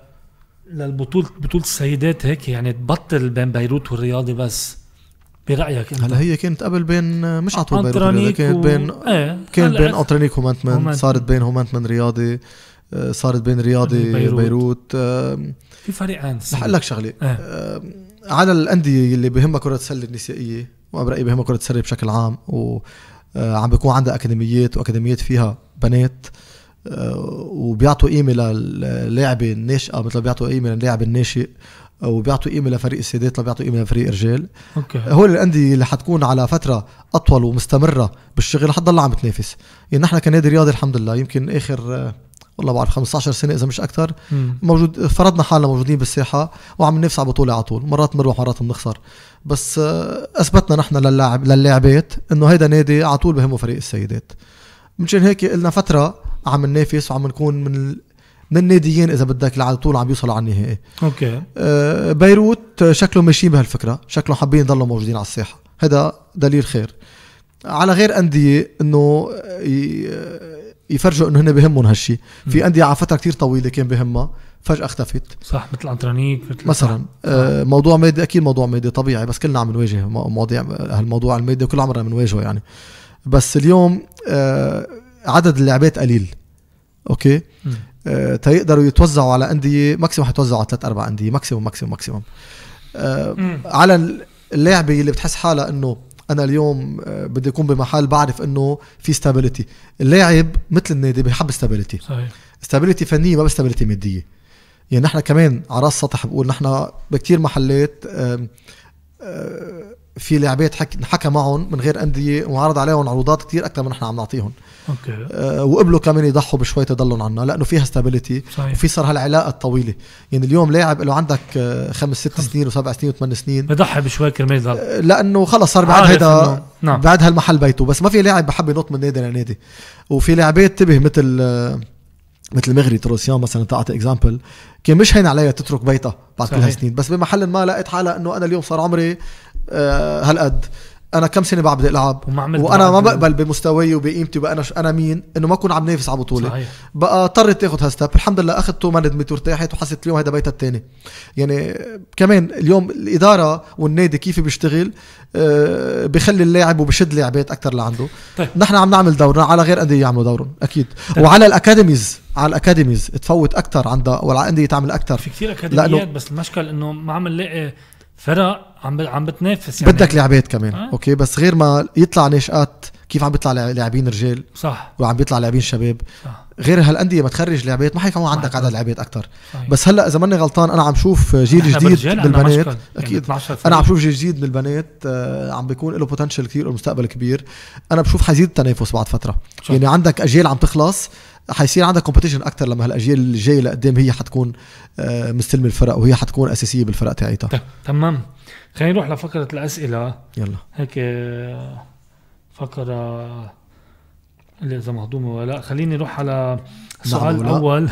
للبطوله بطوله السيدات هيك يعني تبطل بين بيروت والرياضي بس برايك انت هلا هي كانت قبل بين مش على بين انترانيك كانت و... بين ايه كانت بين انترانيك ومانتمن صارت بين هومانتمن رياضي آه، صارت بين رياضي بيروت, بيروت. في فريقين رح اقول لك شغله ايه. على الانديه اللي بهمها كره السله النسائيه وانا برايي بهمها كره السله بشكل عام وعم آه، بيكون عندها اكاديميات واكاديميات فيها بنات آه، وبيعطوا قيمه للاعبه الناشئه مثل بيعطوا قيمه للاعب الناشئ وبيعطوا قيمه لفريق السيدات لبيعطوا قيمه لفريق الرجال اوكي هول الانديه اللي حتكون على فتره اطول ومستمره بالشغل حتضل عم تنافس يعني نحن كنادي رياضي الحمد لله يمكن اخر والله بعرف 15 سنه اذا مش اكثر موجود فرضنا حالنا موجودين بالساحه وعم ننافس على بطوله على طول مرات بنروح مرات بنخسر بس آه، اثبتنا نحن للاعب للاعبات انه هيدا نادي على طول بهمه فريق السيدات مشان هيك قلنا فتره عم ننافس وعم نكون من من الناديين اذا بدك على طول عم يوصلوا على النهائي اوكي آه بيروت آه، شكله ماشيين بهالفكره شكله حابين يضلوا موجودين على الساحه هذا دليل خير على غير انديه انه آه، آه، يفرجوا انه هن بهمهم هالشيء في انديه على فتره كثير طويله كان بهمها فجاه اختفت صح مثل انترانيك مثل مثلا آه موضوع مادي اكيد موضوع مادي طبيعي بس كلنا عم نواجه مواضيع هالموضوع المادي وكل عمرنا بنواجهه يعني بس اليوم آه عدد اللعبات قليل اوكي آه، تيقدروا يتوزعوا على انديه ماكسيموم حيتوزعوا على ثلاث اربع انديه ماكسيموم ماكسيموم ماكسيموم على اللاعبه اللي بتحس حالها انه انا اليوم آه، بدي اكون بمحل بعرف انه في ستابيليتي اللاعب مثل النادي بحب ستابيليتي صحيح ستابيليتي فنيه ما بس ستابيليتي ماديه يعني نحن كمان على راس السطح بقول نحن بكثير محلات في لاعبات حك... حكى معهم من غير انديه وعرض عليهم عروضات كثير اكثر من نحن عم نعطيهم اوكي آه، وقبلوا كمان يضحوا بشوي تضلهم عنا لانه فيها ستابيليتي وفي صار هالعلاقه الطويله يعني اليوم لاعب له عندك آه، خمس ست خمس. سنين وسبع سنين وثمان سنين بضحي بشوي كرمال يضل آه، لانه خلص صار بعد هيدا نعم. بعد هالمحل بيته بس ما في لاعب بحب ينط من نادي لنادي وفي لاعبات تبه مثل مثل مغري تروسيان مثلا تعطي اكزامبل كان مش هين عليها تترك بيتها بعد كل هالسنين بس بمحل ما لقيت حالها انه انا اليوم صار عمري آه، هالقد انا كم سنه بعد بدي العب وما عملت وانا ما بقبل يعني. بمستواي وبقيمتي وبقى انا انا مين انه ما اكون عم نافس على بطوله صحيح. بقى اضطريت تاخذ هالستاب الحمد لله اخذته وما ندمت وارتاحت وحسيت اليوم هذا بيتها الثاني يعني كمان اليوم الاداره والنادي كيف بيشتغل آه بخلي اللاعب وبشد لاعبات اكثر لعنده طيب. نحن عم نعمل دورنا على غير انديه يعملوا دورهم اكيد طيب. وعلى الاكاديميز على الاكاديميز تفوت اكثر عندها والانديه تعمل اكثر في كثير اكاديميات بس المشكل انه ما عم نلاقي فرق عم عم بتنافس يعني بدك لعبات كمان آه. اوكي بس غير ما يطلع نشات كيف عم بيطلع لاعبين رجال صح وعم بيطلع لاعبين شباب صح. غير هالانديه ما تخرج لعبات ما حيكون عندك عدد لعبات اكثر بس هلا اذا ماني غلطان انا عم شوف جيل جديد من البنات يعني اكيد انا عم شوف جيل جديد من البنات آه عم بيكون له بوتنشل كثير ومستقبل كبير انا بشوف حيزيد التنافس بعد فتره صح. يعني عندك اجيال عم تخلص حيصير عندك كومبيتيشن اكثر لما هالاجيال الجايه لقدام هي حتكون آه مستلمه الفرق وهي حتكون اساسيه بالفرق تاعتها تمام خلينا نروح لفقره الاسئله يلا هيك آه، فقرة اللي إذا مهضومة ولا لا خليني أروح على السؤال الأول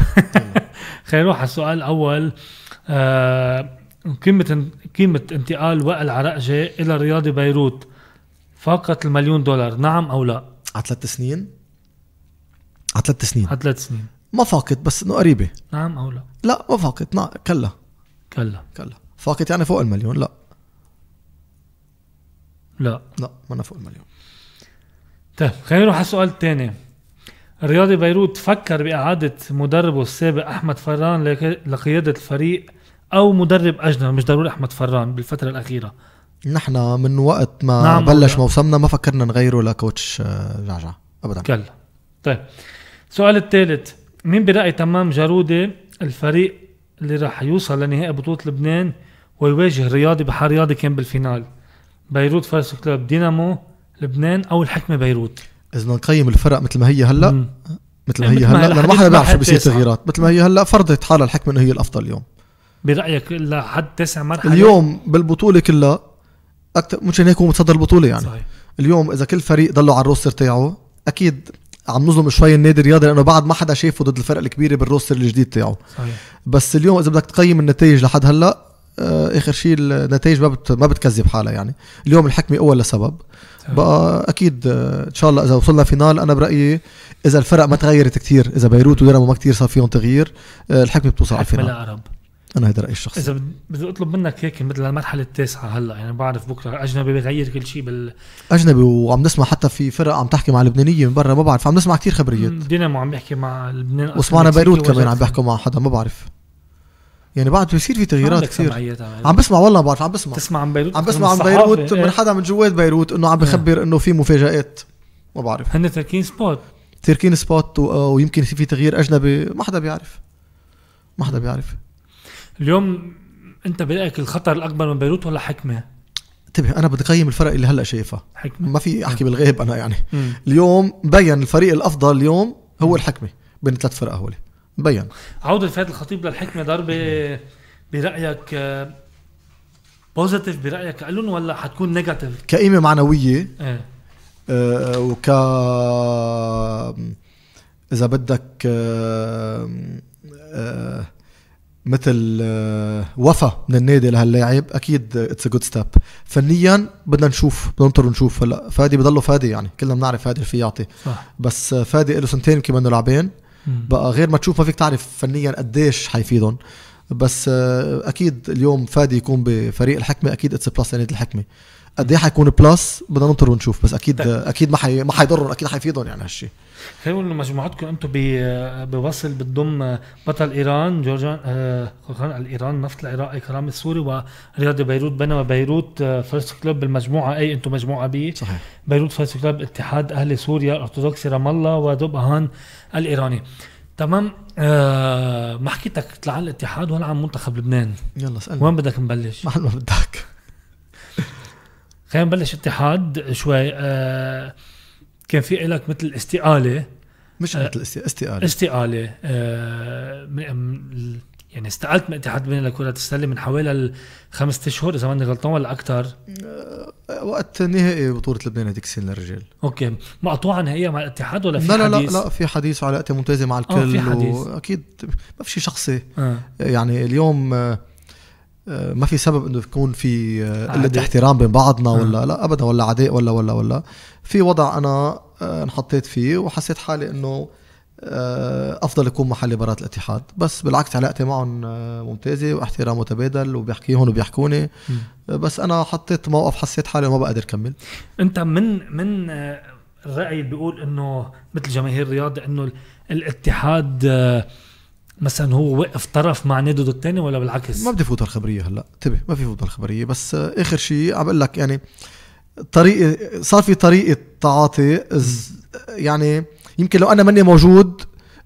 (laughs) خليني أروح على السؤال الأول آه، قيمة قيمة انتقال وائل عرقجة إلى رياضي بيروت فقط المليون دولار نعم أو لا؟ على ثلاث سنين؟ على ثلاث سنين على ثلاث سنين ما فاقت بس انه قريبه نعم او لا لا ما فاقت نعم كلا كلا كلا فاقت يعني فوق المليون لا لا لا ما أنا فوق المليون طيب خلينا نروح على السؤال الثاني رياضي بيروت فكر بإعادة مدربه السابق أحمد فران لقيادة الفريق أو مدرب أجنبي مش ضروري أحمد فران بالفترة الأخيرة نحن من وقت ما نعم بلش موسمنا ما فكرنا نغيره لكوتش آه، جعجع أبدا كلا طيب السؤال الثالث مين برأي تمام جارودة الفريق اللي راح يوصل لنهائي بطولة لبنان ويواجه رياضي بحر رياضي كان بالفينال بيروت فارس كلوب دينامو لبنان او الحكمه بيروت اذا نقيم الفرق مثل ما هي هلا مثل ما يعني هي هلا لانه ما حدا بيعرف شو بصير تغييرات مثل ما هي هلا فرضت حالها الحكمه انه هي الافضل اليوم برايك لحد تسع مرحله اليوم بالبطوله كلها اكثر ممكن هيك هو متصدر البطوله يعني صحيح. اليوم اذا كل فريق ضلوا على الروستر تاعه اكيد عم نظلم شوي النادي الرياضي لانه بعد ما حدا شايفه ضد الفرق الكبيره بالروستر الجديد تاعه صحيح. بس اليوم اذا بدك تقيم النتائج لحد هلا آه، اخر شيء النتائج ما ما بتكذب حالها يعني اليوم الحكمه اول لسبب بقى اكيد آه، ان شاء الله اذا وصلنا فينال انا برايي اذا الفرق ما تغيرت كثير اذا بيروت ودرامو ما كثير صار فيهم تغيير آه، الحكمه بتوصل على الفينال العرب انا هيدا رايي الشخصي اذا بدي اطلب منك هيك مثل المرحله التاسعه هلا يعني بعرف بكره اجنبي بغير كل شيء بال اجنبي وعم نسمع حتى في فرق عم تحكي مع لبنانيه من برا ما بعرف عم نسمع كثير خبريات دينامو عم يحكي مع لبنان وسمعنا بيروت كمان عم بيحكوا مع حدا ما بعرف يعني بعد بصير في تغييرات كثير عم بسمع والله بعرف عم بسمع تسمع عن بيروت عم بسمع عن بيروت إيه؟ من حدا من جوات بيروت انه عم بخبر انه في مفاجات ما بعرف هن تركين سبوت تركين سبوت ويمكن يصير في تغيير اجنبي ما حدا بيعرف ما حدا بيعرف اليوم انت برايك الخطر الاكبر من بيروت ولا حكمه؟ انتبه طيب، انا بدي قيم الفرق اللي هلا شايفها حكمة. ما في احكي بالغيب انا يعني م. اليوم مبين الفريق الافضل اليوم هو الحكمه بين ثلاث فرق هولي مبين عودة فهد الخطيب للحكمة ضربة برأيك بوزيتيف آه، برأيك لهم ولا حتكون نيجاتيف؟ كقيمة معنوية ايه آه،, آه وك إذا بدك آه آه مثل آه، وفا من النادي لهاللاعب اكيد اتس جود ستيب فنيا بدنا نشوف بدنا ننطر ونشوف هلا فادي بضله فادي يعني كلنا بنعرف فادي اللي فيه يعطي بس فادي له سنتين يمكن منه لاعبين بقى غير ما تشوف ما فيك تعرف فنيا قديش حيفيدهم بس آه، اكيد اليوم فادي يكون بفريق الحكمه اكيد اتس بلس لنادي الحكمه قد ايه حيكون بلس بدنا ننطر ونشوف بس اكيد طيب. اكيد ما حي... ما حيضرهم اكيد حيفيدهم يعني هالشيء خلينا انه مجموعتكم انتم بوصل بتضم بطل ايران جورجان آه الايران نفط العراق اكرام السوري ورياض بيروت بينما بيروت فيرست آه، كلوب بالمجموعه اي انتم مجموعه بي صحيح بيروت فيرست كلوب اتحاد اهل سوريا ارثوذكسي رام الله اهان الايراني تمام آه ما حكيتك طلع الاتحاد ولا عن منتخب لبنان يلا سألني وين بدك نبلش؟ محل (laughs) ما بدك خلينا نبلش اتحاد شوي آه، كان في لك مثل استقاله مش مثل استقاله استقاله, آه، من يعني استقلت من اتحاد بين لكرة السلة من حوالي خمسة اشهر اذا ماني غلطان ولا اكثر آه، وقت نهائي بطولة لبنان هذيك السنة للرجال اوكي مقطوعة نهائية مع الاتحاد ولا في لا لا حديث؟ لا لا في حديث وعلاقتي ممتازة مع الكل في حديث. واكيد ما في شيء شخصي آه. يعني اليوم آه آه، ما في سبب انه يكون في آه، قله احترام بين بعضنا آه. ولا لا ابدا ولا عداء ولا ولا ولا في وضع انا انحطيت فيه وحسيت حالي انه افضل يكون محلي برات الاتحاد بس بالعكس علاقتي معهم ممتازه واحترام متبادل وبيحكيهم وبيحكوني بس انا حطيت موقف حسيت حالي ما بقدر كمل انت من من الراي بيقول انه مثل جماهير الرياضه انه الاتحاد مثلا هو وقف طرف مع نادي ضد الثاني ولا بالعكس؟ ما بدي فوت الخبريه هلا انتبه ما في فوت الخبريه بس اخر شيء عم بقول لك يعني طريقه صار في طريقه تعاطي يعني يمكن لو انا ماني موجود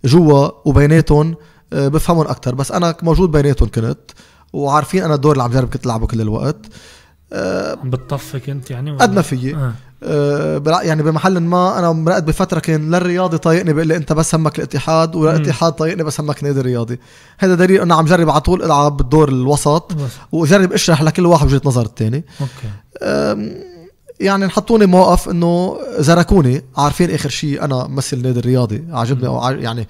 جوا وبيناتهم آه، بفهمهم اكثر بس انا موجود بيناتهم كنت وعارفين انا الدور اللي عم جرب كنت العبه كل الوقت آه، عم بتطفي كنت يعني قد ما فيي آه. آه، يعني بمحل ما انا مرقت بفتره كان لا الرياضي طايقني بيقول لي انت بس همك الاتحاد ولا الاتحاد طايقني بس همك نادي رياضي هذا دليل انه عم جرب على طول العب بالدور الوسط وجرب اشرح لكل واحد وجهه نظر الثاني يعني حطوني موقف انه زركوني عارفين اخر شيء انا مثل نادي الرياضي عجبني أو يعني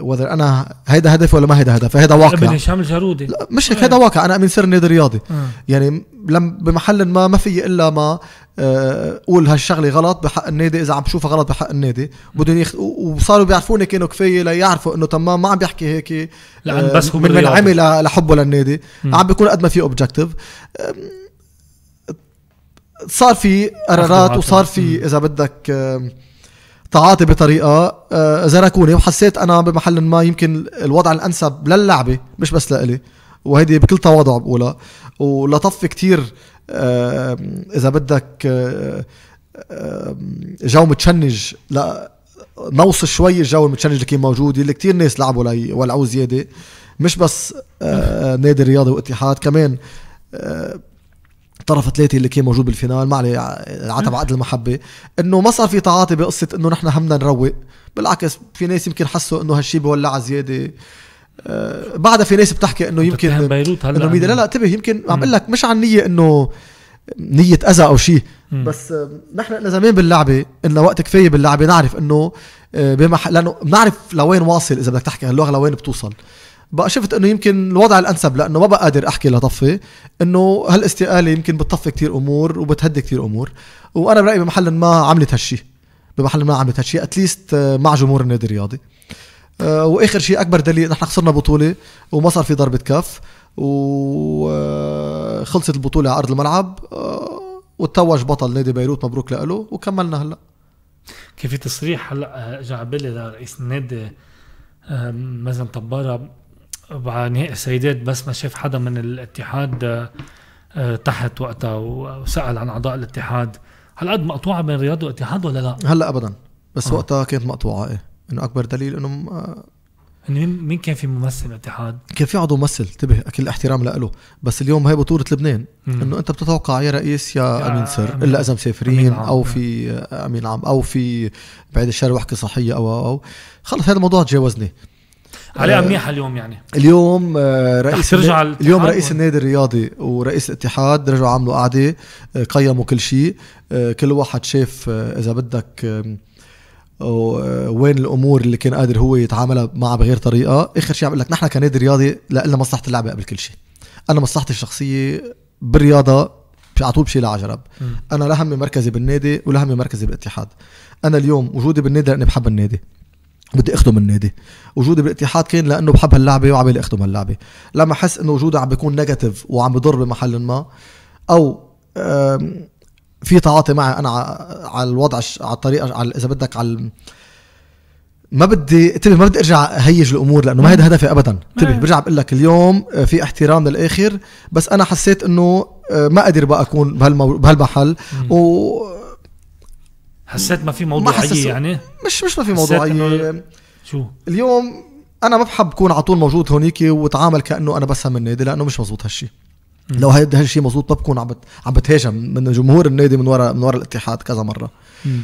وذر انا هيدا هدفي ولا ما هيدا هدفي هيدا واقع ابن هشام الجارودي مش هيك آه. هيدا واقع انا امين سر نادي رياضي آه. يعني لم بمحل ما ما في الا ما آه، قول هالشغله غلط بحق النادي اذا عم بشوفها غلط بحق النادي بدهم يخ... وصاروا بيعرفوني كانوا كفايه ليعرفوا انه تمام ما عم بيحكي هيك لان بس هو من, من عمل لحبه للنادي عم بيكون قد ما في اوبجكتيف صار في قرارات وصار في اذا بدك تعاطي بطريقه آه، زركوني وحسيت انا بمحل ما يمكن الوضع الانسب للعبه مش بس لإلي وهيدي بكل تواضع بقولها ولطف كتير آه، اذا بدك آه، جو متشنج لا نوص شوي الجو المتشنج اللي كان موجود اللي كتير ناس لعبوا لي ولعوه زياده مش بس نادي رياضي واتحاد كمان الطرف الثلاثي اللي كان موجود بالفينال ما عليه عتب عقد المحبه انه ما صار في تعاطي بقصه انه نحن همنا نروق بالعكس في ناس يمكن حسوا انه هالشيء بولع زياده آه بعدها في ناس بتحكي انه يمكن بيروت هلا انه لا لا انتبه يمكن عم بقول لك مش عن نيه انه نية أذى أو شيء بس آه، نحن قلنا زمان باللعبة إن وقت كفاية باللعبة نعرف إنه آه، بما لأنه بنعرف لوين واصل إذا بدك تحكي هاللغة لوين بتوصل بقى شفت انه يمكن الوضع الانسب لانه ما بقى قادر احكي لطفي انه هالاستقاله يمكن بتطفي كتير امور وبتهدي كتير امور وانا برايي بمحل ما عملت هالشي بمحل ما عملت هالشي اتليست آه، مع جمهور النادي الرياضي آه، واخر شيء اكبر دليل نحن خسرنا بطوله وما صار في ضربه كف وخلصت آه، البطوله على ارض الملعب وتوج بطل نادي بيروت مبروك له وكملنا هلا كان في تصريح هلا اجى على بالي لرئيس النادي مازن طباره بعد نهائي السيدات بس ما شاف حدا من الاتحاد آه، آه، تحت وقتها وسال عن اعضاء الاتحاد هل قد مقطوعه بين رياض واتحاد ولا لا؟ هلا ابدا بس آه. وقتها كانت مقطوعه ايه انه اكبر دليل انه آه، مين كان في ممثل اتحاد؟ كان في عضو ممثل انتبه كل احترام له بس اليوم هي بطوله لبنان انه انت بتتوقع يا رئيس يا, يا امين سر أمين الا اذا مسافرين او نعم. في امين عام او في بعيد الشر وحكي صحيه او او خلص هذا الموضوع تجاوزني عليها آه، منيحه اليوم يعني اليوم آه، رئيس رجع اليوم رئيس النادي الرياضي ورئيس الاتحاد رجعوا عملوا قعده آه، قيموا كل شيء كل واحد شاف اذا بدك وين الامور اللي كان قادر هو يتعاملها معها بغير طريقه اخر شيء عم لك نحن كنادي رياضي لا الا مصلحه اللعبه قبل كل شيء انا مصلحتي الشخصيه بالرياضه على طول بشيلها على جرب انا لا همي مركزي بالنادي ولا همي مركزي بالاتحاد انا اليوم وجودي بالنادي لاني بحب النادي بدي اخدم النادي وجودي بالاتحاد كان لانه بحب هاللعبه وعم اخدم هاللعبه لما احس انه وجودي عم بيكون نيجاتيف وعم بضر بمحل ما او في تعاطي معي انا على الوضع على الطريقه على اذا بدك على ما بدي تبي ما بدي ارجع هيج الامور لانه ما هيدا هدفي ابدا انتبه نعم. برجع بقول لك اليوم آه، في احترام للاخر بس انا حسيت انه آه، ما قادر بقى اكون بهالمحل و حسيت ما في موضوعيه يعني مش مش ما في موضوعيه شو اليوم انا ما بحب اكون على طول موجود هونيك وتعامل كانه انا بس من النادي لانه مش مزبوط هالشيء لو هيدا هالشيء مزبوط ما بكون عم عم بتهاجم من جمهور النادي من وراء من وراء الاتحاد كذا مره أم...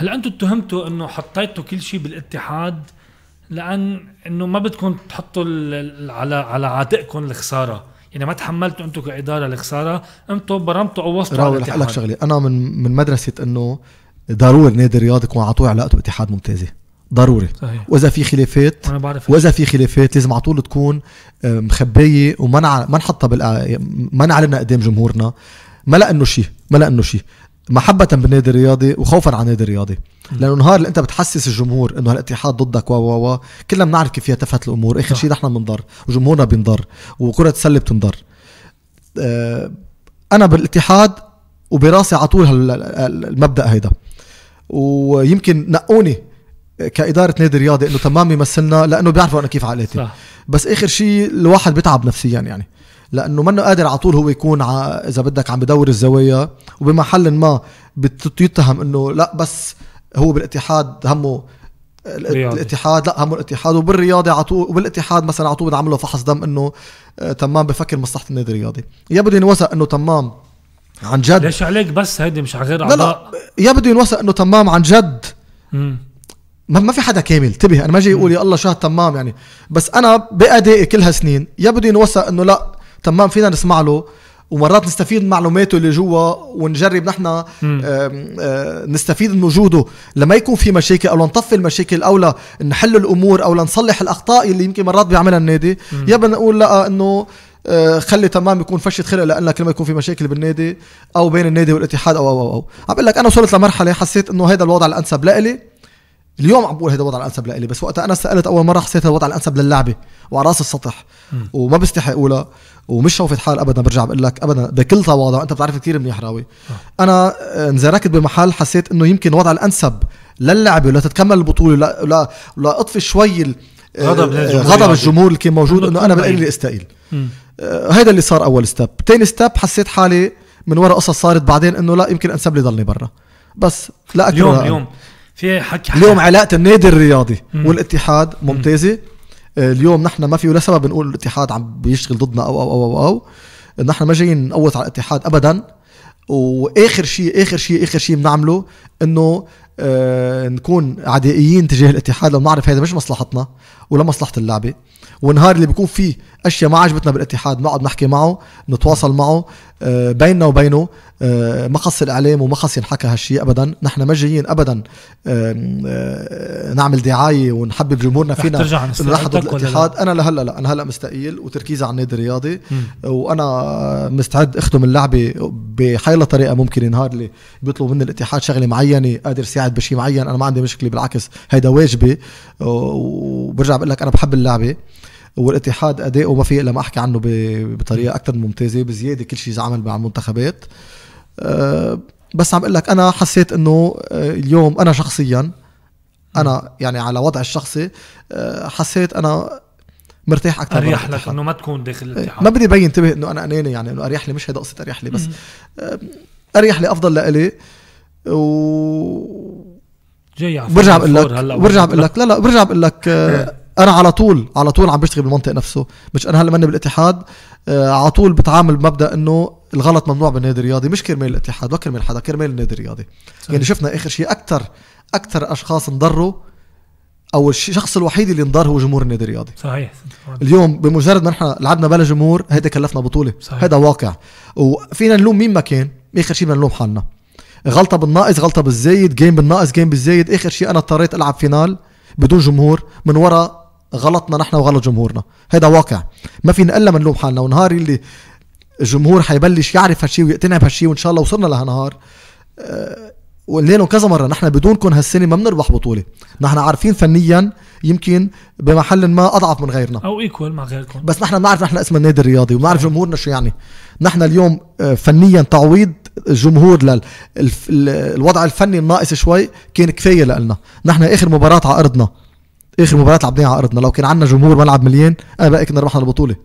هلا انتم اتهمتوا انه حطيتوا كل شيء بالاتحاد لان انه ما بدكم تحطوا على على عاتقكم الخساره يعني ما تحملتوا انتم كاداره الخساره انتم برمتوا او وصلتوا على الاتحاد لك شغله انا من من مدرسه انه ضروري نادي الرياض يكون على طول علاقته باتحاد ممتازه ضروري صحيح. واذا في خلافات واذا في خلافات لازم على طول تكون آه، مخبيه وما ما نحطها بال ما نعلنها قدام جمهورنا ما لانه شيء ما لانه شيء محبة بالنادي الرياضي وخوفا على النادي الرياضي لانه نهار اللي انت بتحسس الجمهور انه هالاتحاد ضدك و و و كلنا بنعرف كيف تفت الامور اخر شيء نحن بنضر وجمهورنا بينضر وكرة السلة بتنضر آه، انا بالاتحاد وبراسي على طول المبدا هيدا ويمكن نقوني كاداره نادي رياضي انه تمام يمثلنا لانه بيعرفوا انا كيف عقليتي صح. بس اخر شيء الواحد بيتعب نفسيا يعني لانه منه قادر على طول هو يكون اذا بدك عم بدور الزوايا وبمحل ما بتتهم انه لا بس هو بالاتحاد همه رياضي. الاتحاد لا هم الاتحاد وبالرياضي طول وبالاتحاد مثلا على طول بدعم له فحص دم انه آه، تمام بفكر مصلحه النادي الرياضي يا بده ينوثق انه تمام عن جد ليش عليك بس هيدي مش على غير لا لا يا بده ينوثق انه تمام عن جد ما ما في حدا كامل انتبه انا ما جاي يقول يا الله شهد تمام يعني بس انا بادائي كل هالسنين يا بده ينوثق انه لا تمام فينا نسمع له ومرات نستفيد من معلوماته اللي جوا ونجرب نحن نستفيد من وجوده لما يكون في مشاكل او لنطفي المشاكل او لنحل الامور او لنصلح الاخطاء اللي يمكن مرات بيعملها النادي يا نقول لا انه آه، خلي تمام يكون فشه خلق لانك لما يكون في مشاكل بالنادي او بين النادي والاتحاد او او او, أو. عم بقول لك انا وصلت لمرحله حسيت انه هذا الوضع الانسب لإلي اليوم عم بقول هذا الوضع الانسب لإلي بس وقتها انا سالت اول مره حسيت الوضع الانسب للعبه وعلى راس السطح وما بستحي اقولها ومش شوفت حال ابدا برجع بقول لك ابدا بكل تواضع انت بتعرف كثير منيح راوي آه. انا آه، انزركت بمحل حسيت انه يمكن الوضع الانسب للعبه ولا تتكمل البطوله لا لا, لا اطفي شوي آه، غضب آه، غضب يعني الجمهور اللي كان موجود انه انا بالقليل استقيل آه، هيدا اللي صار اول ستيب تاني ستيب حسيت حالي من وراء قصص صارت بعدين انه لا يمكن انسب لي ضلني برا بس لا أكبر اليوم اليوم في حكي اليوم علاقه النادي الرياضي مم. والاتحاد ممتازه اليوم نحن ما في ولا سبب نقول الاتحاد عم بيشتغل ضدنا او او او او, أو. نحن ما جايين نقوت على الاتحاد ابدا واخر شيء اخر شيء اخر شيء بنعمله انه آه، نكون عدائيين تجاه الاتحاد لو نعرف هذا مش مصلحتنا ولا مصلحه اللعبه والنهار اللي بيكون فيه اشياء ما عجبتنا بالاتحاد نقعد نحكي معه نتواصل معه آه، بيننا وبينه آه، ما خص الاعلام وما خص ينحكى هالشيء ابدا نحن ما جايين ابدا آه، نعمل دعايه ونحبب جمهورنا فينا ترجع رح ترجع الاتحاد انا لهلا لا انا هلا مستقيل وتركيزي على النادي الرياضي وانا مستعد اختم اللعبه بحيلة طريقه ممكن ينهار لي بيطلبوا مني الاتحاد شغله معينه قادر ساعد بشيء معين انا ما عندي مشكله بالعكس هيدا واجبي وبرجع بقول لك انا بحب اللعبه والاتحاد اداؤه ما في الا ما احكي عنه بطريقه اكثر ممتازه بزياده كل شيء عمل مع المنتخبات أه، بس عم اقول لك انا حسيت انه أه، اليوم انا شخصيا انا يعني على وضع الشخصي أه، حسيت انا مرتاح اكثر اريح لك انه ما تكون داخل إيه، الاتحاد ما بدي ابين انتبه انه انا اناني يعني انه اريح لي مش هيدا قصه اريح لي بس اريح لي افضل لإلي و جاي برجع بقول لك برجع بقول لك لا لا برجع بقول لك إيه. انا على طول على طول عم بشتغل بالمنطق نفسه مش انا هلا ماني بالاتحاد آه، على طول بتعامل بمبدا انه الغلط ممنوع بالنادي الرياضي مش كرمال الاتحاد ولا كرمال حدا كرمال النادي الرياضي صحيح. يعني شفنا اخر شيء اكثر اكثر اشخاص انضروا او الشخص الوحيد اللي انضر هو جمهور النادي الرياضي صحيح اليوم بمجرد ما نحن لعبنا بلا جمهور هيدا كلفنا بطوله هذا واقع وفينا نلوم مين ما كان اخر شيء بدنا نلوم حالنا غلطه بالناقص غلطه بالزايد جيم بالناقص جيم بالزايد اخر شيء انا اضطريت العب فينال بدون جمهور من وراء غلطنا نحن وغلط جمهورنا هذا واقع ما فينا الا نلوم حالنا ونهار اللي الجمهور حيبلش يعرف هالشيء ويقتنع بهالشيء وان شاء الله وصلنا لهالنهار آه، وقلنا وقلنا كذا مره نحن بدونكم هالسنه ما بنربح بطوله نحن عارفين فنيا يمكن بمحل ما اضعف من غيرنا او ايكوال مع غيركم بس نحن بنعرف نحن اسم النادي الرياضي وبنعرف جمهورنا شو يعني نحن اليوم آه، فنيا تعويض الجمهور للوضع الفني الناقص شوي كان كفايه لنا نحن اخر مباراه على ارضنا اخر مباراه لعبناها على ارضنا لو كان عندنا جمهور ملعب مليان انا آه، بقى كنا ربحنا البطوله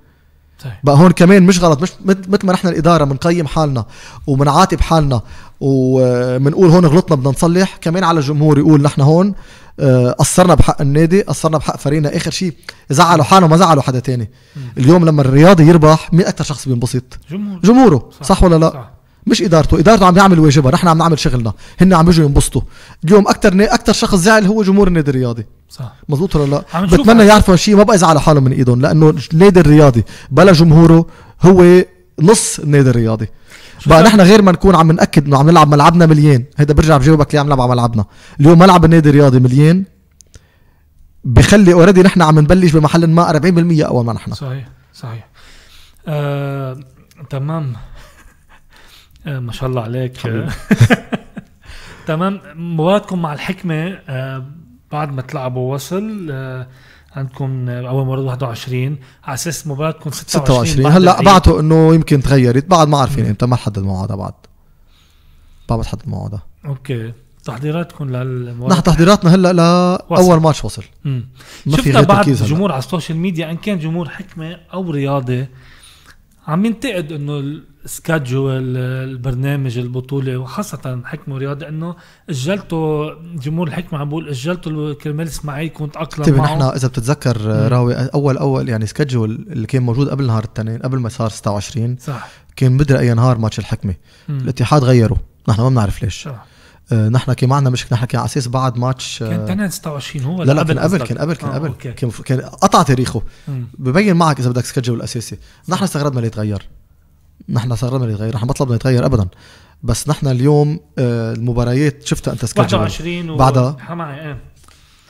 طيب. بقى هون كمان مش غلط مش مثل ما نحن الاداره بنقيم حالنا وبنعاتب حالنا وبنقول هون غلطنا بدنا نصلح كمان على الجمهور يقول نحن هون آه، قصرنا بحق النادي قصرنا بحق فريقنا اخر شيء زعلوا حالهم ما زعلوا حدا تاني اليوم لما الرياضي يربح مين اكثر شخص بينبسط جمهور. جمهوره صح, صح ولا لا صح. مش ادارته ادارته عم يعمل واجبها نحن عم نعمل شغلنا هن عم بيجوا ينبسطوا اليوم اكثر ن... اكثر شخص زعل هو جمهور النادي الرياضي صح مزبوط ولا لا بتمنى يعرفوا شيء ما بقى يزعلوا على حالهم من ايدهم لانه النادي الرياضي بلا جمهوره هو نص النادي الرياضي بقى نحن غير ما نكون عم ناكد انه عم نلعب ملعبنا مليان هيدا برجع بجاوبك ليه عم نلعب على ملعبنا اليوم ملعب النادي الرياضي مليان بخلي اوريدي نحن عم نبلش بمحل ما 40% اقوى ما نحن صحيح صحيح آه، تمام آه، ما شاء الله عليك (laughs) تمام مباراتكم مع الحكمه آه، بعد ما تلعبوا وصل آه، عندكم اول مره 21 على اساس مباراتكم 26 26 هلا بعتوا انه يمكن تغيرت بعد ما عارفين امتى ما حدد موعدها بعد بعد ما تحدد موعدها اوكي تحضيراتكم للمباراه نحن تحضيراتنا هلا لاول ماتش وصل مم. ما شفنا بعض الجمهور على السوشيال ميديا ان كان جمهور حكمه او رياضه عم ينتقد انه السكادجول البرنامج البطوله وخاصه حكمه رياضي انه اجلته جمهور الحكمه عم بقول اجلته كرمال اسماعيل كنت اقلم طيب نحن اذا بتتذكر راوي اول اول يعني سكادجول اللي كان موجود قبل نهار الاثنين قبل ما صار 26 صح كان بدري اي نهار ماتش الحكمه الاتحاد غيره نحن ما بنعرف ليش صح. آه، نحن كان معنا مشكله نحن كان على اساس بعد ماتش آه، كان 26 هو لا لا كان قبل كان آه، قبل كان قبل كان, كان قطع تاريخه ببين معك اذا بدك سكجول الاساسي نحن استغربنا اللي تغير نحن استغربنا اللي تغير نحن ما طلبنا يتغير ابدا بس نحن اليوم المباريات شفتها انت سكجول 21 و... بعدها معي إيه.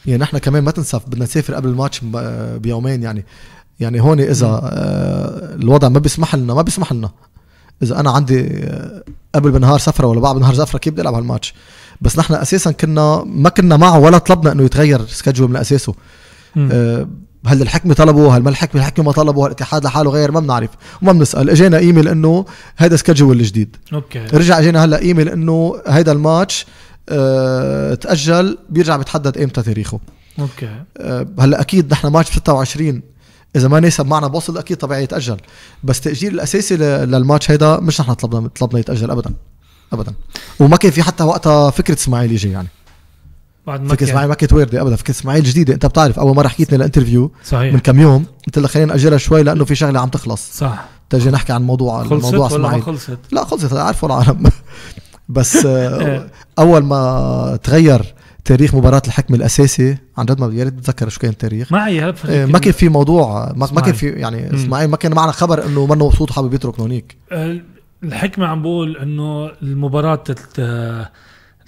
يعني نحن كمان ما تنسى بدنا نسافر قبل الماتش بيومين يعني يعني هون اذا الوضع ما بيسمح لنا ما بيسمح لنا اذا انا عندي آه، قبل بنهار سفره ولا بعد بنهار سفره كيف بدي العب هالماتش بس نحن اساسا كنا ما كنا معه ولا طلبنا انه يتغير سكجول من اساسه آه، هل الحكمه طلبوا هل ما الحكمه الحكمه ما طلبوا الاتحاد لحاله غير ما بنعرف وما بنسال اجينا ايميل انه هذا سكجول الجديد اوكي رجع اجينا هلا ايميل انه هذا الماتش آه، تاجل بيرجع بيتحدد امتى تاريخه اوكي هلا اكيد نحن ماتش 26 اذا ما ناسب معنا بوصل اكيد طبيعي يتاجل بس تاجيل الاساسي للماتش هيدا مش نحن طلبنا طلبنا يتاجل ابدا ابدا وما كان في حتى وقتها فكره اسماعيل يجي يعني بعد ما فكره اسماعيل ما كانت وارده ابدا فكره اسماعيل جديده انت بتعرف اول مره حكيتني الانترفيو صحيح من كم يوم قلت لك خلينا ناجلها شوي لانه في شغله عم تخلص صح تجي نحكي عن موضوع خلصت موضوع ولا ما خلصت؟ لا خلصت عارفه العالم (laughs) بس آه، (laughs) إيه. اول ما تغير تاريخ مباراة الحكم الأساسي عن جد ما يا بتذكر شو كان التاريخ معي آه، ما كان في موضوع ما, ما كان في يعني اسماعيل ما كان معنا خبر انه منه مبسوط حابب يترك هونيك الحكمة عم بقول انه المباراة تت...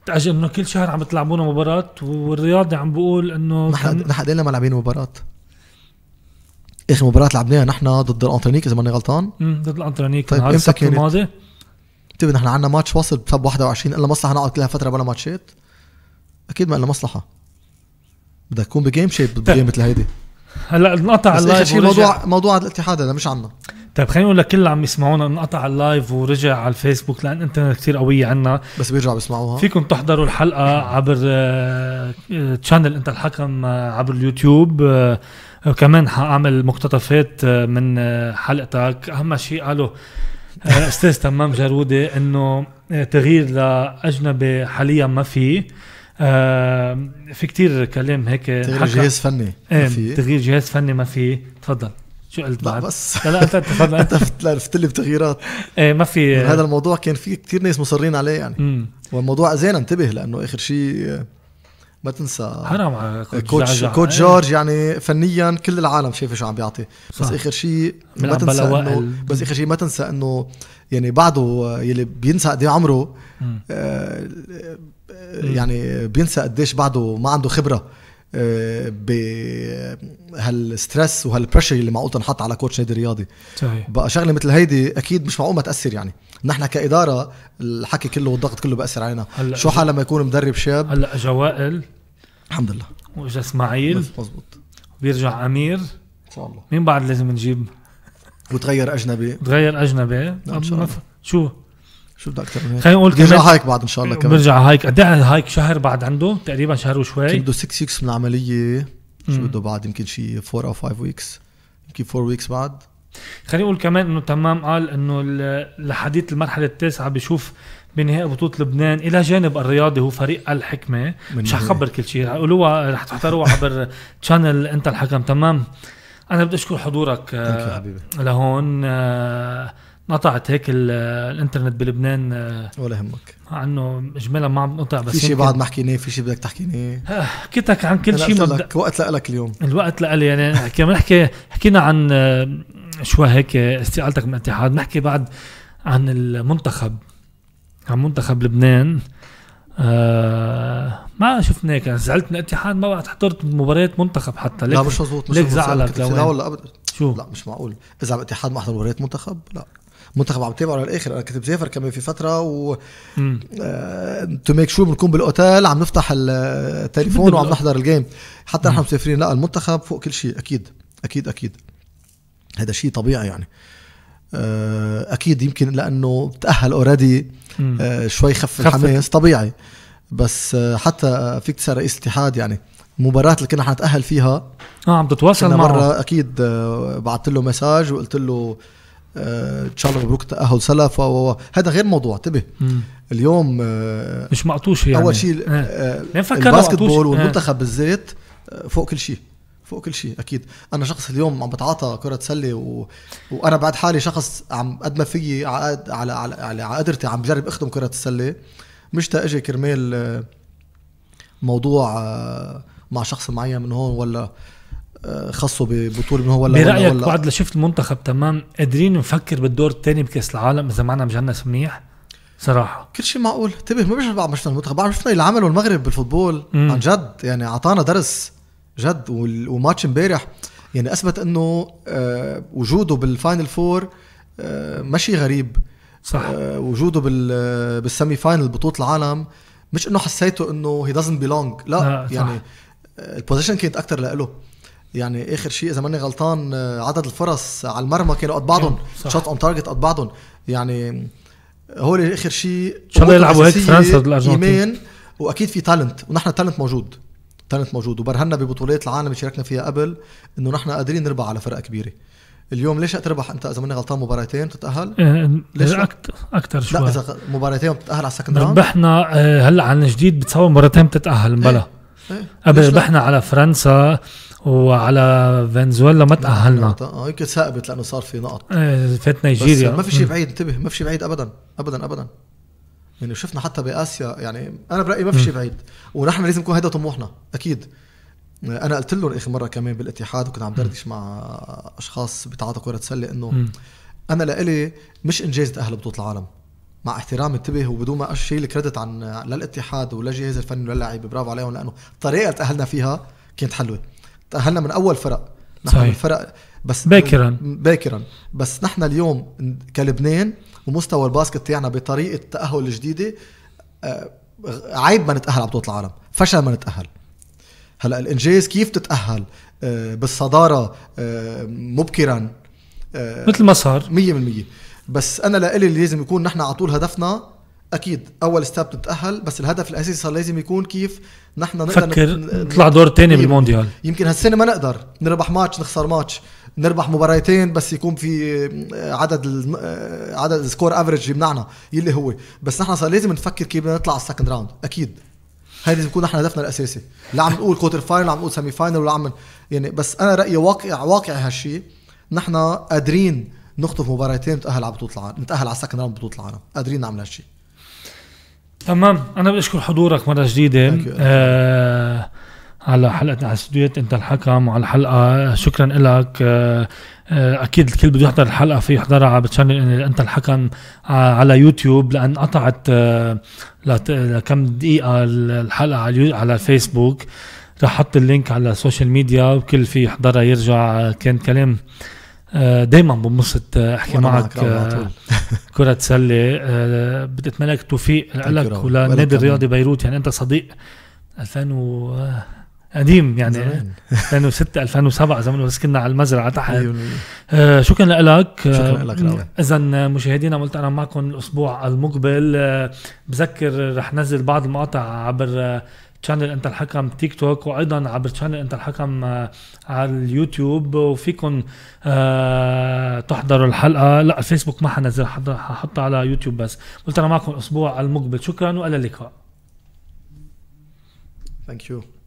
تأجل انه كل شهر عم بتلعبونا مباراة والرياضي عم بقول انه نحن نحن قلنا ما لاعبين مباراة اخر مباراة لعبناها نحن ضد الانترنيك اذا ماني غلطان ضد الانترنيك طيب امتى الماضي طيب نحن عندنا ماتش واصل بسبب 21 الا مصلحه نقعد كلها فتره بلا ماتشات اكيد ما لنا مصلحه بدك تكون بجيم شيب بجيم مثل هيدي هلا انقطع اللايف موضوع موضوع الاتحاد هذا مش عنا طيب خلينا نقول لكل اللي عم يسمعونا انقطع اللايف ورجع على الفيسبوك لان انترنت كثير قويه عنا بس بيرجعوا بيسمعوها فيكم تحضروا الحلقه عبر تشانل آه، انت الحكم آه، عبر اليوتيوب آه، كمان حاعمل مقتطفات من حلقتك اهم شيء قالوا استاذ تمام جروده انه تغيير لاجنبي حاليا ما في آه، في كتير كلام هيك تغيير جهاز فني ما إيه، في تغيير جهاز فني ما في تفضل شو قلت بعد؟ بس لا لا انت تفضل (laughs) انت عرفت لي بتغييرات ايه ما في هذا الموضوع كان في كتير ناس مصرين عليه يعني مم. والموضوع زين انتبه لانه اخر شيء آه، ما تنسى حرام على آه، كوتش كوتش إيه. جورج يعني فنيا كل العالم شايفه شو عم بيعطي بس اخر شيء ما تنسى انه بس اخر شيء ما تنسى انه يعني بعده يلي بينسى قد إيه عمره آه يعني بينسى قديش بعده ما عنده خبره آه، بهالستريس وهالبريشر اللي معقول تنحط على كوتش نادي رياضي صحيح. بقى شغله مثل هيدي اكيد مش معقول ما تاثر يعني نحن كاداره الحكي كله والضغط كله بأثر علينا هلأ شو حال لما يكون مدرب شاب هلا جوائل الحمد لله واجا اسماعيل مزبوط بيرجع امير ان شاء الله مين بعد لازم نجيب وتغير اجنبي تغير اجنبي نعم شو شو بدك اكثر هيك خلينا نقول بيرجع هايك بعد ان شاء الله كمان بيرجع هايك قد ايه هايك شهر بعد عنده تقريبا شهر وشوي بده 6 ويكس من العمليه شو بده بعد يمكن شيء 4 او 5 ويكس يمكن 4 ويكس بعد خلينا نقول كمان انه تمام قال انه لحديث المرحله التاسعه بشوف بنهائي بطوله لبنان الى جانب الرياضي هو فريق الحكمه مش حخبر كل شيء رح قولوها رح تحضروها عبر تشانل (laughs) انت الحكم تمام انا بدي اشكر حضورك لهون آه، نطعت هيك الانترنت بلبنان آه، ولا همك انه اجمالا ما عم نقطع بس في شيء بعد ما حكيناه في شيء بدك تحكيناه حكيتك عن كل شيء مبدا وقت لك اليوم الوقت لالي يعني كمان نحكي حكينا عن آه، شوي هيك استقالتك من الاتحاد نحكي بعد عن المنتخب عن منتخب لبنان آه ما شفناك انا يعني زعلت من الاتحاد ما بعد حضرت مباريات منتخب حتى ليك لا مش مظبوط مش ليك لا ولا ابدا شو لا مش معقول اذا الاتحاد ما حضر مباريات منتخب لا المنتخب عم تابعه للاخر انا كنت مسافر كمان في فتره و تو ميك شور بنكون بالاوتيل عم نفتح التليفون وعم نحضر الجيم حتى نحن مسافرين لا المنتخب فوق كل شيء اكيد اكيد اكيد هذا شيء طبيعي يعني آه، اكيد يمكن لانه تاهل اوريدي آه، شوي خف الحماس طبيعي بس آه، حتى فيك تسال رئيس الاتحاد يعني المباراة اللي كنا حنتأهل فيها اه عم تتواصل مع مرة أكيد بعثت له مساج وقلت له ان شاء الله مبروك تاهل سلف هذا غير موضوع انتبه اليوم آه، مش معطوش يعني اول شيء آه. آه، الباسكت بول والمنتخب بالذات فوق كل شيء فوق كل شيء اكيد انا شخص اليوم عم بتعاطى كره سله و... وانا بعد حالي شخص عم قد ما فيي عقد على على على قدرتي عم بجرب اخدم كره السله مش تاجي كرمال موضوع مع شخص معين من هون ولا آه، خصو ببطوله من هو ولا برايك ولا بعد لشفت المنتخب تمام قادرين نفكر بالدور الثاني بكاس العالم اذا معنا مجنس منيح صراحه كل شيء معقول انتبه ما بيعرف بعد ما شفنا المنتخب بعد شفنا اللي عمله المغرب بالفوتبول مم. عن جد يعني اعطانا درس جد وماتش امبارح يعني اثبت انه آه، وجوده بالفاينل فور آه ماشي غريب صح آه وجوده بال بالسيمي فاينل بطوله العالم مش انه حسيته انه هي دازنت بيلونج لا, لا يعني آه، البوزيشن كانت اكثر لإله يعني اخر شيء اذا ماني غلطان آه، عدد الفرص على المرمى كانوا قد بعضهم شوت اون تارجت قد بعضهم يعني هو اخر شيء ان شاء الله يلعبوا هيك فرنسا الارجنتين ايمان واكيد في تالنت ونحن التالنت موجود تالنت موجود وبرهنا ببطولات العالم اللي شاركنا فيها قبل انه نحن قادرين نربح على فرق كبيره اليوم ليش تربح انت اذا ماني غلطان مباراتين بتتاهل؟ إيه ليش اكثر شوي لا اذا آه، مباراتين بتتاهل على السكند راوند ربحنا هلا عن جديد بتصور مباراتين بتتاهل مبلا قبل ربحنا على فرنسا وعلى فنزويلا ما تأهلنا اه هيك ثابت لانه صار في نقط ايه فات نيجيريا بس ما في شيء بعيد انتبه ما في شيء بعيد ابدا ابدا ابدا يعني شفنا حتى باسيا يعني انا برايي ما في شيء بعيد ونحن لازم يكون هذا طموحنا اكيد انا قلت لهم اخر مره كمان بالاتحاد وكنت عم دردش مع اشخاص بتعاطوا كره سله انه انا لإلي مش انجاز تاهل بطوله العالم مع احترام انتبه وبدون ما اشيل الكريدت عن للاتحاد وللجهاز ولا الجهاز الفني ولا اللعيبه برافو عليهم لانه الطريقه اللي تاهلنا فيها كانت حلوه تاهلنا من اول فرق نحن صحيح. الفرق بس باكرا باكرا بس نحن اليوم كلبنان ومستوى الباسكت تاعنا بطريقه التاهل الجديده آه، عيب ما نتاهل على بطوله العالم فشل ما نتاهل هلا الانجاز كيف تتاهل آه، بالصداره آه، مبكرا مثل ما صار 100% بس انا لإلي لازم يكون نحن على طول هدفنا اكيد اول ستاب نتاهل بس الهدف الاساسي صار لازم يكون كيف نحن نقدر فكر نطلع دور تاني بالمونديال إيه. يمكن هالسنه ما نقدر نربح ماتش نخسر ماتش نربح مباريتين بس يكون في آه، عدد آه، عدد السكور افريج يمنعنا يلي هو بس نحن صار لازم نفكر كيف بدنا نطلع على السكند راوند اكيد هاي لازم يكون نحن هدفنا الاساسي لا عم نقول كوتر فاينل لا عم نقول سيمي فاينل ولا عم يعني بس انا رايي واقع واقع هالشيء نحن قادرين نخطف مباراتين نتاهل على بطوله العالم نتاهل على السكند راوند بطوله العالم قادرين نعمل هالشيء تمام انا بشكر حضورك مره جديده آه، على حلقه على استوديوهات انت الحكم وعلى الحلقه آه، شكرا لك آه، اكيد الكل بده يحضر الحلقه في يحضرها على تشانل انت الحكم على يوتيوب لان قطعت لكم دقيقه الحلقه على على الفيسبوك رح احط اللينك على السوشيال ميديا وكل في يحضرها يرجع كان كلام دائما بنبسط آه، احكي معك, آه، (laughs) كرة سلة آه، بدي اتمنى لك التوفيق لك وللنادي الرياضي بيروت يعني انت صديق 2000 قديم يعني 2006 2007 زمان (laughs) بس كنا على المزرعه تحت أيوة، أيوة. شكرا لك شكرا لك اذا مشاهدينا قلت انا معكم الاسبوع المقبل بذكر رح نزل بعض المقاطع عبر تشانل انت الحكم تيك توك وايضا عبر تشانل انت الحكم آه، على اليوتيوب وفيكم آه، تحضروا الحلقه لا فيسبوك ما حنزل ححطها على يوتيوب بس قلت انا معكم الاسبوع المقبل شكرا والى اللقاء Thank you.